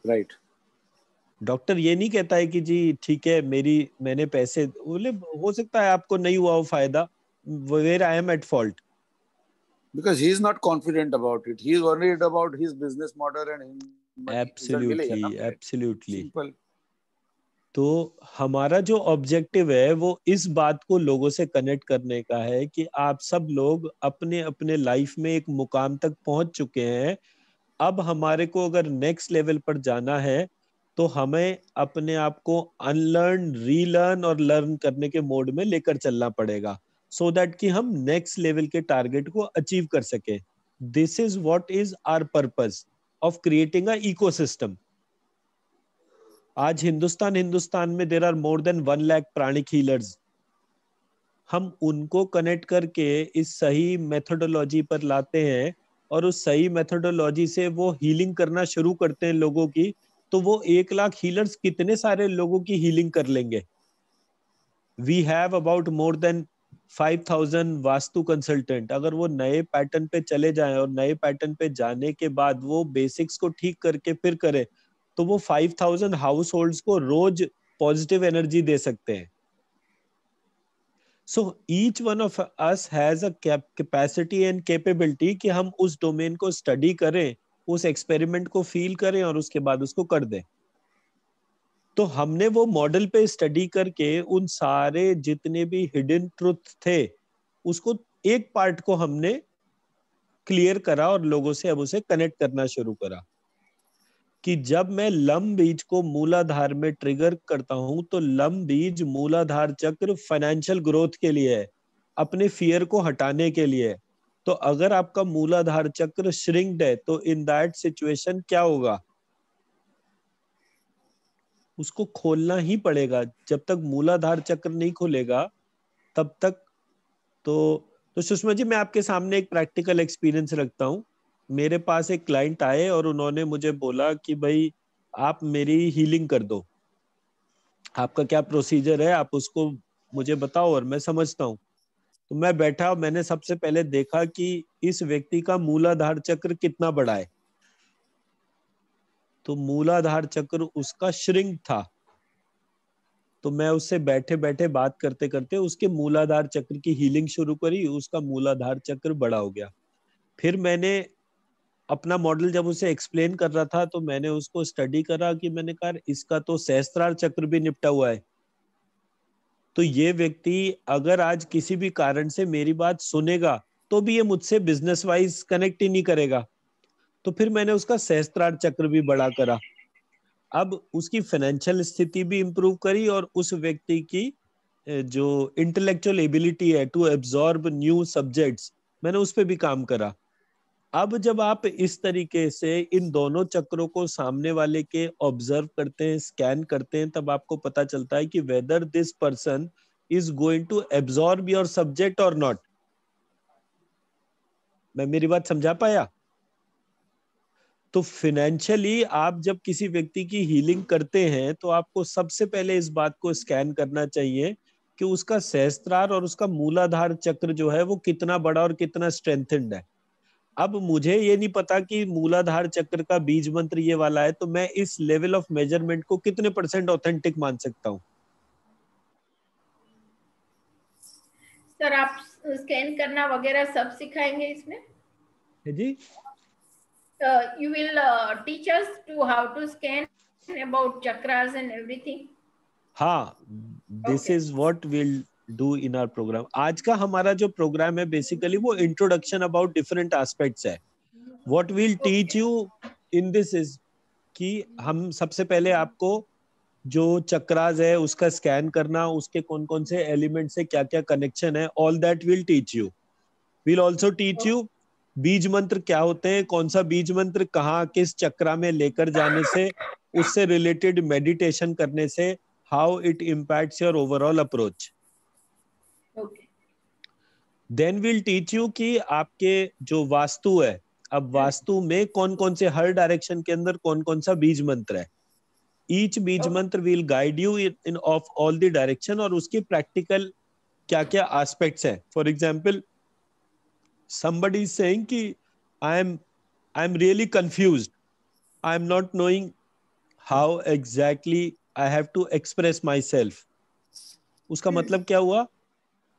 A: राइट hmm. Doctor right. ये नहीं कहता है कि जी ठीक है मेरी मैंने पैसे बोले हो सकता है आपको नहीं हुआ वो फायदा where I am at fault because he is not confident about it. He is worried about his business model and him. Absolutely absolutely तो हमारा जो ऑब्जेक्टिव है वो इस बात को लोगों से कनेक्ट करने का है कि आप सब लोग अपने अपने लाइफ में एक मुकाम तक पहुंच चुके हैं अब हमारे को अगर नेक्स्ट लेवल पर जाना है तो हमें अपने आप को अनलर्न रीलर्न और लर्न करने के मोड में लेकर चलना पड़ेगा सो so दैट कि हम नेक्स्ट लेवल के टारगेट को अचीव कर सके this is what is our purpose of creating a ecosystem आज हिंदुस्तान हिंदुस्तान में there are more than one lakh pranic healers हम उनको कनेक्ट करके इस सही मेथोडोलॉजी पर लाते हैं और उस सही मेथोडोलॉजी से वो हीलिंग करना शुरू करते हैं लोगों की तो वो एक लाख हीलर्स कितने सारे लोगों की हीलिंग कर लेंगे we have about more than 5000 vastu consultant अगर वो नए पैटर्न पे चले जाए और नए पैटर्न पे जाने के बाद वो बेसिक्स को ठीक करके फिर करें तो वो 5000 हाउस होल्ड को रोज पॉजिटिव एनर्जी दे सकते हैं so each one of us has capacity and capability कि हम उस डोमेन को स्टडी करें उस एक्सपेरिमेंट को फील करें और उसके बाद उसको कर दें तो हमने वो मॉडल पे स्टडी करके उन सारे जितने भी हिडन ट्रुथ थे उसको एक पार्ट को हमने क्लियर करा और लोगों से अब उसे कनेक्ट करना शुरू करा कि जब मैं लम बीज को मूलाधार में ट्रिगर करता हूं तो लम बीज मूलाधार चक्र फाइनेंशियल ग्रोथ के लिए है अपने फियर को हटाने के लिए तो अगर आपका मूलाधार चक्र श्रिंक्ड है तो इन दैट सिचुएशन क्या होगा उसको खोलना ही पड़ेगा जब तक मूलाधार चक्र नहीं खोलेगा तब तक तो तो सुषमा जी मैं आपके सामने एक प्रैक्टिकल एक्सपीरियंस रखता हूँ मेरे पास एक क्लाइंट आए और उन्होंने मुझे बोला कि भाई आप मेरी हीलिंग कर दो आपका क्या प्रोसीजर है आप उसको मुझे बताओ और मैं समझता हूँ तो मैं बैठा मैंने सबसे पहले देखा कि इस व्यक्ति का मूलाधार चक्र कितना बड़ा है तो मूलाधार चक्र उसका श्रिंक था तो मैं उससे बैठे बैठे बात करते करते उसके मूलाधार चक्र की हीलिंग शुरू करी उसका मूलाधार चक्र बड़ा हो गया फिर मैंने अपना मॉडल जब उसे एक्सप्लेन कर रहा था तो मैंने उसको स्टडी करा कि मैंने कहा इसका तो सहस्त्रार चक्र भी निपटा हुआ है तो ये व्यक्ति अगर आज किसी भी कारण से मेरी बात सुनेगा तो भी ये मुझसे बिजनेस वाइज कनेक्ट ही नहीं करेगा तो फिर मैंने उसका सहस्त्रार चक्र भी बड़ा करा अब उसकी फाइनेंशियल स्थिति भी इम्प्रूव करी और उस व्यक्ति की जो इंटेलेक्चुअल एबिलिटी है टू एब्जॉर्ब न्यू सब्जेक्ट्स मैंने उस पर भी काम करा अब जब आप इस तरीके से इन दोनों चक्रों को सामने वाले के ऑब्जर्व करते हैं स्कैन करते हैं तब आपको पता चलता है कि whether this person is going to absorb your subject और नॉट मैं मेरी बात समझा पाया तो फिनेंशियली आप जब किसी व्यक्ति की हीलिंग करते हैं तो आपको सबसे पहले इस बात को स्कैन करना चाहिए कि उसका सहस्त्रार और उसका मूलाधार चक्र जो है वो कितना बड़ा और कितना स्ट्रेंथेंड है अब मुझे ये नहीं पता कि मूलाधार चक्र का बीज मंत्र ये वाला है तो मैं इस लेवल ऑफ मेजरमेंट को कितने परसेंट ऑथेंटिक मान सकता हूँ
B: सर आप स्कैन करना वगैरह सब सिखाएंगे इसमें जी uh, you will uh, teach us to how to scan about chakras and everything.
A: ha हाँ this is what will do in our program आज का हमारा जो प्रोग्राम है बेसिकली वो इंट्रोडक्शन अबाउट डिफरेंट एस्पेक्ट्स है what will teach you in this is कि हम सबसे पहले आपको जो चक्राज है उसका स्कैन करना उसके कौन कौन से एलिमेंट से क्या क्या कनेक्शन है all that will teach you will also teach you beej mantra क्या होते हैं कौन सा बीज मंत्र कहाँ किस चक्रा में लेकर जाने से उससे रिलेटेड मेडिटेशन करने से how it impact your overall approach then will teach you कि आपके जो वास्तु है अब hmm. वास्तु में कौन कौन से हर डायरेक्शन के अंदर कौन कौन सा बीज मंत्र है each beej mantra will guide you in of all the direction और उसके प्रैक्टिकल क्या क्या एस्पेक्ट्स हैं for example somebody is saying ki i am i am really confused i am not knowing how exactly i have to express myself uska मतलब क्या हुआ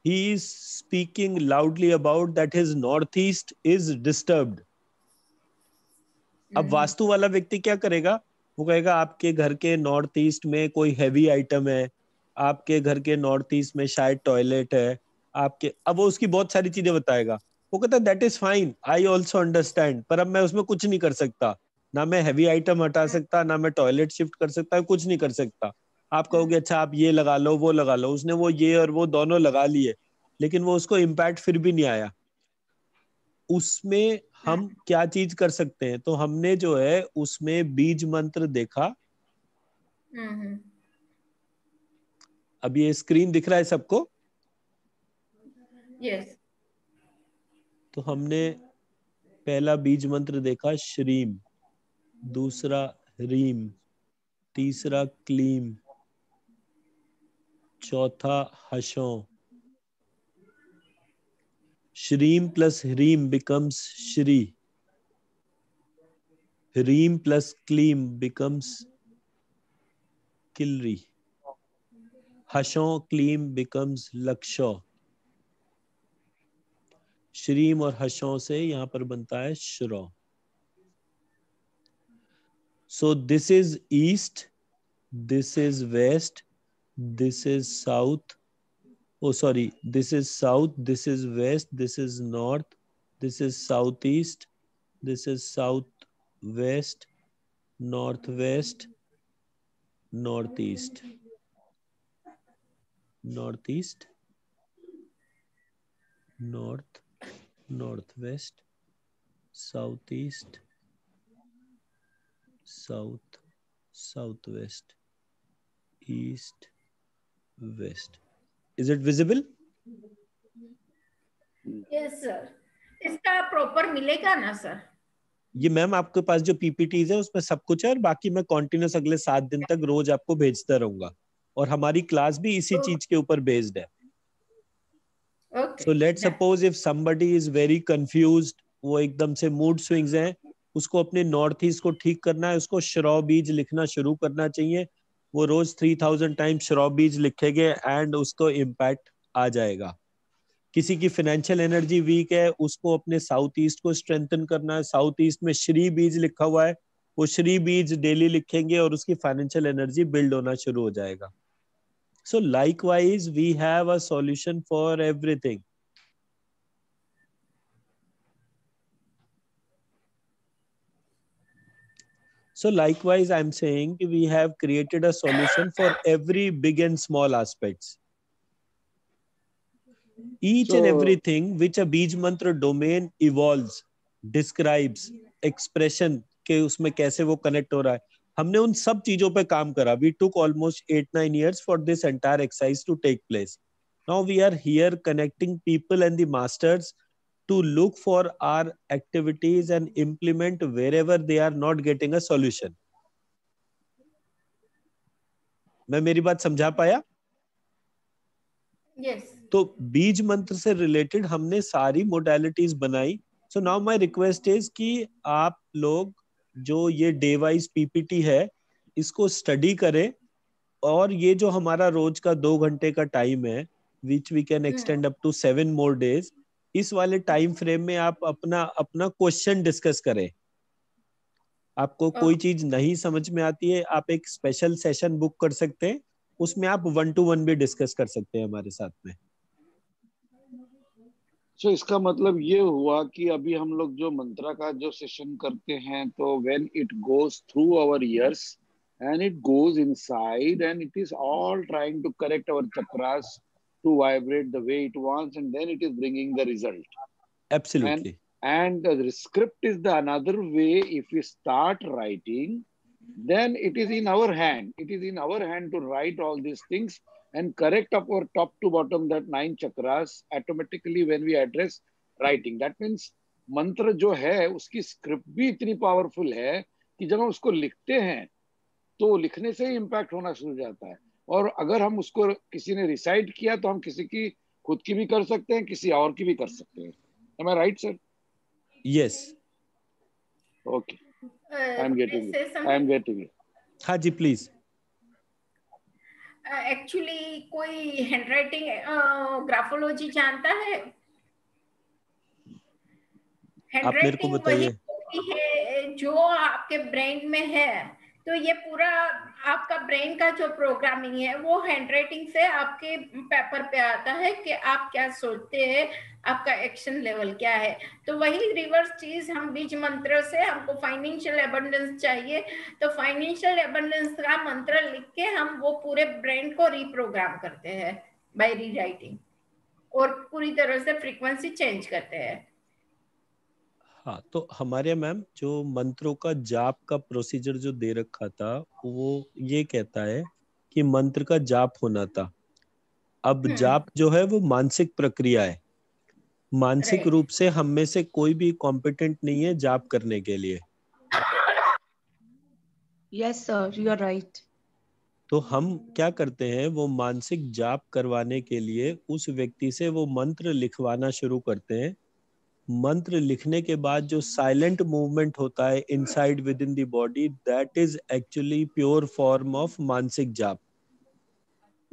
A: he is speaking loudly about that his north east is disturbed अब hmm. वास्तु वाला व्यक्ति क्या करेगा वो कहेगा आपके घर के नॉर्थ ईस्ट में कोई हैवी आइटम है आपके घर के नॉर्थ ईस्ट में शायद टॉयलेट है आपके अब वो उसकी बहुत सारी चीजें बताएगा वो कहता है that is fine I also understand पर अब मैं उसमें कुछ नहीं कर सकता ना मैं हैवी आइटम हटा हम्म। सकता ना मैं टॉयलेट शिफ्ट कर सकता कुछ नहीं कर सकता आप हम्म। कहोगे अच्छा आप ये लगा लो वो लगा लो उसने वो ये और वो दोनों लगा लिए लेकिन वो उसको इम्पैक्ट फिर भी नहीं आया उसमें हम हम्म। क्या चीज कर सकते हैं तो हमने जो है उसमें बीज मंत्र देखा अब ये स्क्रीन दिख रहा है सबको यस yes. तो हमने पहला बीज मंत्र देखा श्रीम दूसरा रीम तीसरा क्लीम चौथा हशो श्रीम प्लस ह्रीम बिकम्स श्री ह्रीम प्लस क्लीम बिकम्स किलरी हशो क्लीम बिकम्स लक्षो श्रीम और हशों से यहां पर बनता है श्रो so this is east this is west this is south oh sorry this is south this is west this is north this is south east this is south west north west north east north east north northwest, southeast, south, southwest, east, west. Is it visible?
B: Yes, sir. इसका प्रॉपर मिलेगा ना सर
A: ये मैम आपके पास जो पीपीटीज है उसमें सब कुछ है और बाकी मैं कॉन्टिन्यूस अगले सात दिन तक रोज आपको भेजता रहूंगा और हमारी क्लास भी इसी तो, चीज के ऊपर बेस्ड है so let suppose if somebody is very confuse वो एकदम से मूड स्विंग्स हैं उसको अपने नॉर्थ ईस्ट को ठीक करना है उसको श्रॉ बीज लिखना शुरू करना चाहिए वो रोज थ्री थाउजेंड टाइम श्रॉ बीज लिखेंगे एंड उसको इम्पैक्ट आ जाएगा किसी की फाइनेंशियल एनर्जी वीक है उसको अपने साउथ ईस्ट को स्ट्रेंथन करना है साउथ ईस्ट में श्री बीज लिखा हुआ है वो श्री बीज डेली लिखेंगे और उसकी फाइनेंशियल एनर्जी बिल्ड होना शुरू हो जाएगा So likewise, we have a solution for everything. So likewise, I'm saying we have created a solution for every big and small aspects. Each so, and everything which a Bij Mantra domain evolves, describes, expression के उसमें कैसे वो कनेक्ट हो रहा है हमने उन सब चीजों पे काम करा we took almost eight nine years for this entire exercise to take place now we are here connecting people and the masters look for our activities and implement wherever they are not getting a solution मैं मेरी बात समझा पाया yes. तो बीज मंत्र से रिलेटेड हमने सारी मोडालिटीज बनाई so now my request is कि आप लोग जो ये डे वाइज पीपीटी है इसको स्टडी करें और ये जो हमारा रोज का दो घंटे का टाइम है which we can extend up to seven more days इस वाले टाइम फ्रेम में आप अपना अपना क्वेश्चन डिस्कस करें आपको कोई चीज नहीं समझ में आती है आप एक स्पेशल सेशन बुक कर सकते हैं उसमें आप वन टू वन भी डिस्कस कर सकते हैं हमारे साथ में सो तो इसका
C: मतलब ये हुआ कि अभी हम लोग जो मंत्रा का जो सेशन करते हैं तो when it goes through our ears and it goes inside and it is all trying to correct our chakras to vibrate the way it wants and then it is bringing the result absolutely and the script is the another way if we start writing then it is in our hand it is in our hand to write all these things and correct of our top to bottom that nine chakras automatically when we address writing. That means मंत्र जो है उसकी स्क्रिप्ट भी इतनी पावरफुल है कि जब हम उसको लिखते हैं तो लिखने से ही इम्पैक्ट होना शुरू हो जाता है और अगर हम उसको किसी ने रिसाइड किया तो हम किसी की खुद की भी कर सकते हैं किसी और की भी कर सकते हैं I right sir
A: yes okay I am getting I am getting हाँ जी प्लीज
B: एक्चुअली कोई हैंडराइटिंग ग्राफोलॉजी जानता है मेरे
A: को
B: है जो आपके ब्रेन में है तो ये पूरा आपका ब्रेन का जो प्रोग्रामिंग है वो हैंड राइटिंग से आपके पेपर पे आता है कि आप क्या सोचते हैं आपका एक्शन लेवल क्या है तो वही रिवर्स चीज हम बीज मंत्र से हमको फाइनेंशियल एबंडेंस चाहिए तो फाइनेंशियल एबंडेंस का मंत्र लिख के हम वो पूरे ब्रेन को रिप्रोग्राम करते हैं बाय रीराइटिंग और पूरी तरह से फ्रीक्वेंसी चेंज करते हैं
A: हाँ तो हमारे मैम जो मंत्रों का जाप का प्रोसीजर जो दे रखा था वो ये कहता है कि मंत्र का जाप होना था अब हम्म। जाप जो है वो मानसिक प्रक्रिया है मानसिक रूप से हम में से कोई भी कॉम्पिटेंट नहीं है जाप करने के लिए
B: yes sir you are right
A: तो हम क्या करते हैं वो मानसिक जाप करवाने के लिए उस व्यक्ति से वो मंत्र लिखवाना शुरू करते हैं मंत्र लिखने के बाद जो साइलेंट मूवमेंट होता है इनसाइड विद इन दॉडी body that is actually pure form of मानसिक जाप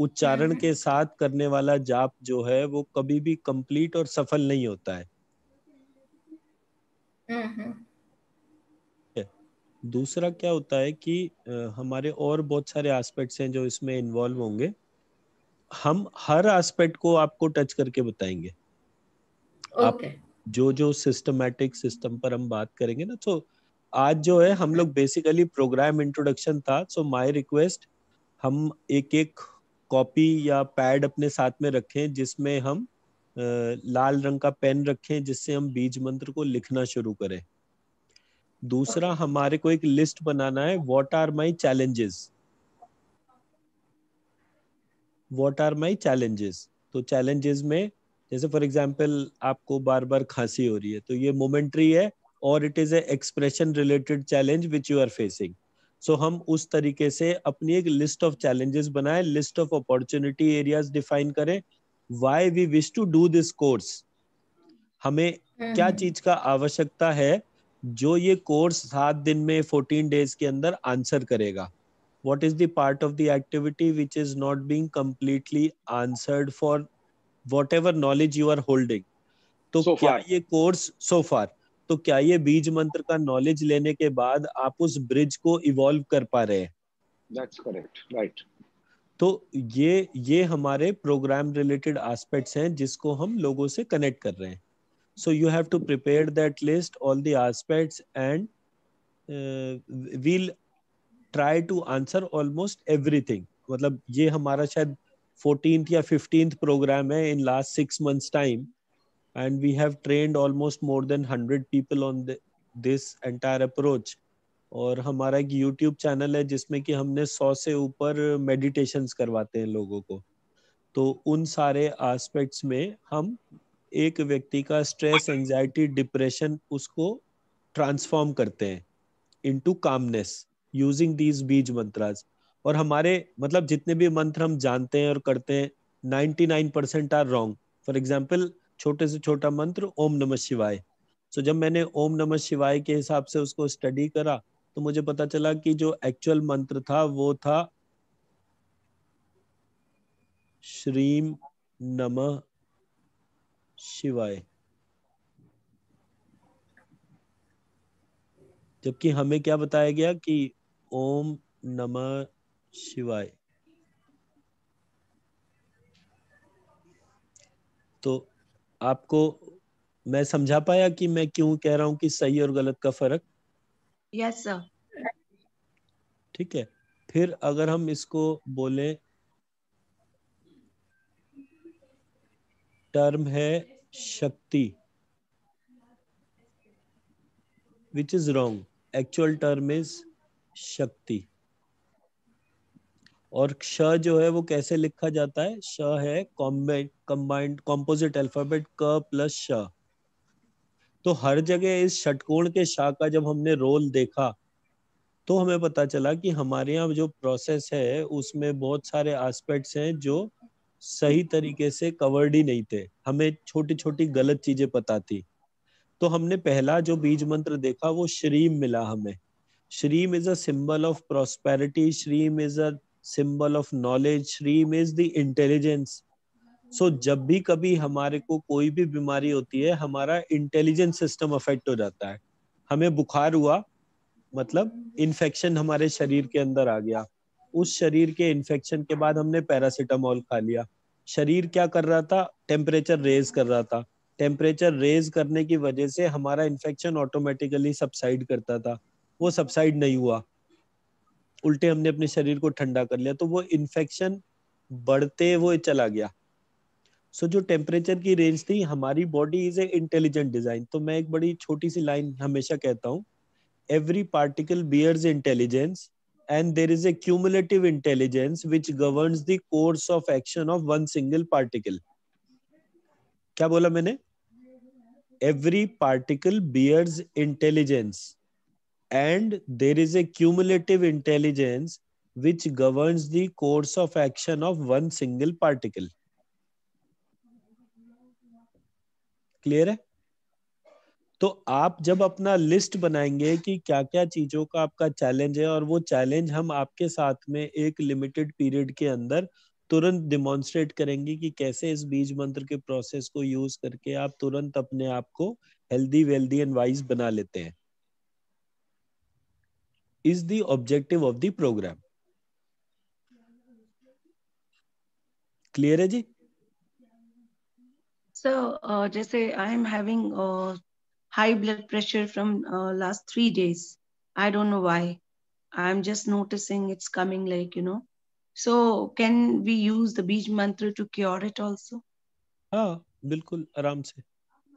A: उच्चारण के साथ करने वाला जाप जो है वो कभी भी कंप्लीट और सफल नहीं होता है दूसरा क्या होता है कि हमारे और बहुत सारे एस्पेक्ट्स हैं जो इसमें इन्वॉल्व होंगे हम हर एस्पेक्ट को आपको टच करके बताएंगे okay. आप जो जो सिस्टमैटिक सिस्टम पर हम बात करेंगे ना तो आज जो है हम लोग बेसिकली प्रोग्राम इंट्रोडक्शन था सो माय रिक्वेस्ट हम एक एक कॉपी या पैड अपने साथ में रखें जिसमें हम लाल रंग का पेन रखें जिससे हम बीज मंत्र को लिखना शुरू करें दूसरा हमारे को एक लिस्ट बनाना है what are my challenges what are my challenges तो चैलेंजेस में जैसे फॉर एग्जाम्पल आपको बार बार खांसी हो रही है तो ये मोमेंट्री है और it is a expression related challenge which you are facing so हम उस तरीके से अपनी एक लिस्ट ऑफ चैलेंजेस बनाए list of opportunity areas define करें why we wish to do this course हमें क्या हम्म। चीज का आवश्यकता है जो ये कोर्स सात दिन में फोर्टीन डेज के अंदर आंसर करेगा what is the part of the activity which is not being completely answered for whatever knowledge you are holding तो so क्या far. ये कोर्स सो फार तो क्या ये बीज मंत्र का नॉलेज लेने के बाद आप उस ब्रिज को इवॉल्व कर पा रहे हैं तो ये ये हमारे प्रोग्राम रिलेटेड एस्पेक्ट्स हैं जिसको हम लोगों से कनेक्ट कर रहे हैं so you have to prepare that list all the aspects and uh, we'll try to answer almost मतलब ये हमारा शायद फोर्टीन या फिफ्टीन प्रोग्राम है in last six months time and we have trained almost more than hundred people on this entire approach और हमारा एक यूट्यूब चैनल है जिसमें कि हमने सौ से ऊपर मेडिटेशन करवाते हैं लोगों को तो उन सारे आस्पेक्ट्स में हम एक व्यक्ति का स्ट्रेस एंजाइटी डिप्रेशन उसको ट्रांसफॉर्म करते हैं इनटू कामनेस यूजिंग दीज बीज मंत्रास और हमारे मतलब जितने भी मंत्र हम जानते हैं और करते हैं nine percent are wrong for example छोटे से छोटा मंत्र ओम नमः शिवाय सो जब मैंने ओम नमः शिवाय के हिसाब से उसको स्टडी करा तो मुझे पता चला कि जो एक्चुअल मंत्र था वो था श्रीम नमः शिवाय जबकि हमें क्या बताया गया कि ओम नमः शिवाय तो आपको मैं समझा पाया कि मैं क्यों कह रहा हूं कि सही और गलत का फर्क
B: यस सर
A: ठीक है फिर अगर हम इसको बोले टर्म है शक्ति which is wrong actual term is शक्ति और श जो है वो कैसे लिखा जाता है श है कॉम्बेट कम्बाइंड कॉम्पोजिट अल्फाबेट क प्लस श तो हर जगह इस षटकोण के शाह का जब हमने रोल देखा तो हमें पता चला कि हमारे यहाँ जो प्रोसेस है उसमें बहुत सारे एस्पेक्ट्स हैं जो सही तरीके से कवर्ड ही नहीं थे हमें छोटी छोटी गलत चीजें पता थी तो हमने पहला जो बीज मंत्र देखा वो श्रीम मिला हमें Shreem is a symbol of prosperity Shreem is a symbol of knowledge Shreem is the intelligence so जब भी कभी हमारे को कोई भी बीमारी होती है हमारा इंटेलिजेंस सिस्टम अफेक्ट हो जाता है हमें बुखार हुआ मतलब इन्फेक्शन हमारे शरीर के अंदर आ गया उस शरीर के इन्फेक्शन के बाद हमने पैरासीटामोल खा लिया शरीर क्या कर रहा था टेम्परेचर रेज कर रहा था टेम्परेचर रेज करने की वजह से हमारा इन्फेक्शन ऑटोमेटिकली सबसाइड करता था वो सबसाइड नहीं हुआ उल्टे हमने अपने शरीर को ठंडा कर लिया तो वो इन्फेक्शन बढ़ते वो चला गया सो so, जो टेम्परेचर की रेंज थी हमारी body is an intelligent design तो मैं एक बड़ी छोटी सी लाइन हमेशा कहता हूँ every particle bears intelligence and there is a cumulative intelligence which govern दर्स course of action of one single particle क्या बोला मैंने every particle bears intelligence and there is a cumulative intelligence which governs the course of action of one single clear है तो आप जब अपना लिस्ट बनाएंगे कि क्या क्या चीजों का आपका चैलेंज है और वो चैलेंज हम आपके साथ में एक लिमिटेड पीरियड के अंदर तुरंत डिमोन्स्ट्रेट करेंगे कि कैसे इस बीज मंत्र के प्रोसेस को यूज करके आप तुरंत अपने आप को हेल्दी वेल्दी एंड वाइज बना लेते हैं is the objective of the program clear hai
B: so uh, jaise i am having uh, high blood pressure from uh, last 3 days i don't know why i'm just noticing it's coming like you know so can we use the bij mantra to cure it also Ah,
A: bilkul aram se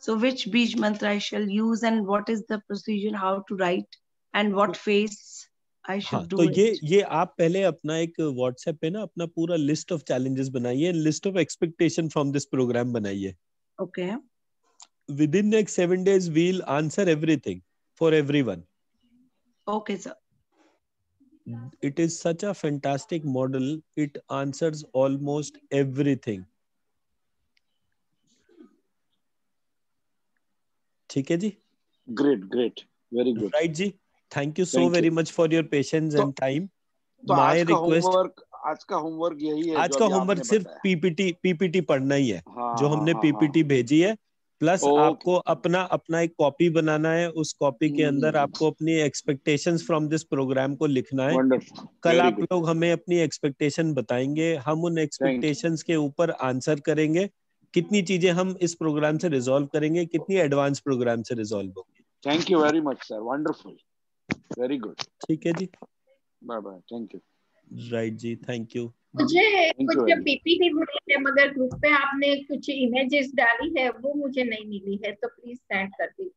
B: so which bij mantra i shall use and what is the procedure how to write and what phase हाँ, तो ये
A: ये आप पहले अपना एक व्हाट्सएप पे ना अपना पूरा लिस्ट ऑफ चैलेंजेस बनाइए list of expectation from this program बनाइए okay within next seven days will answer everything for everyone okay sir it is such a fantastic model it answers almost everything ठीक है जी great great very good right जी thank you so very much for your patience and time my request
C: आज का होमवर्क यही है आज का होमवर्क सिर्फ
A: पीपीटी पीपीटी पढ़ना ही है हाँ, जो हाँ, हमने हाँ, पीपीटी हाँ, भेजी है प्लस आपको अपना अपना एक कॉपी बनाना है उस कॉपी के हम्म। अंदर आपको अपनी एक्सपेक्टेशन फ्रॉम दिस प्रोग्राम को लिखना है कल आप लोग हमें अपनी एक्सपेक्टेशन बताएंगे हम उन एक्सपेक्टेशन के ऊपर आंसर करेंगे कितनी चीजें हम इस प्रोग्राम से रिजोल्व करेंगे कितनी एडवांस प्रोग्राम से रिजोल्व होगी thank you very much sir wonderful very good ठीक है जी bye bye thank you right जी थैंक यू
B: मुझे कुछ नहीं मिली है मगर ग्रुप पे आपने कुछ इमेजेस डाली है वो मुझे नहीं मिली है तो प्लीज सेंड कर दीजिए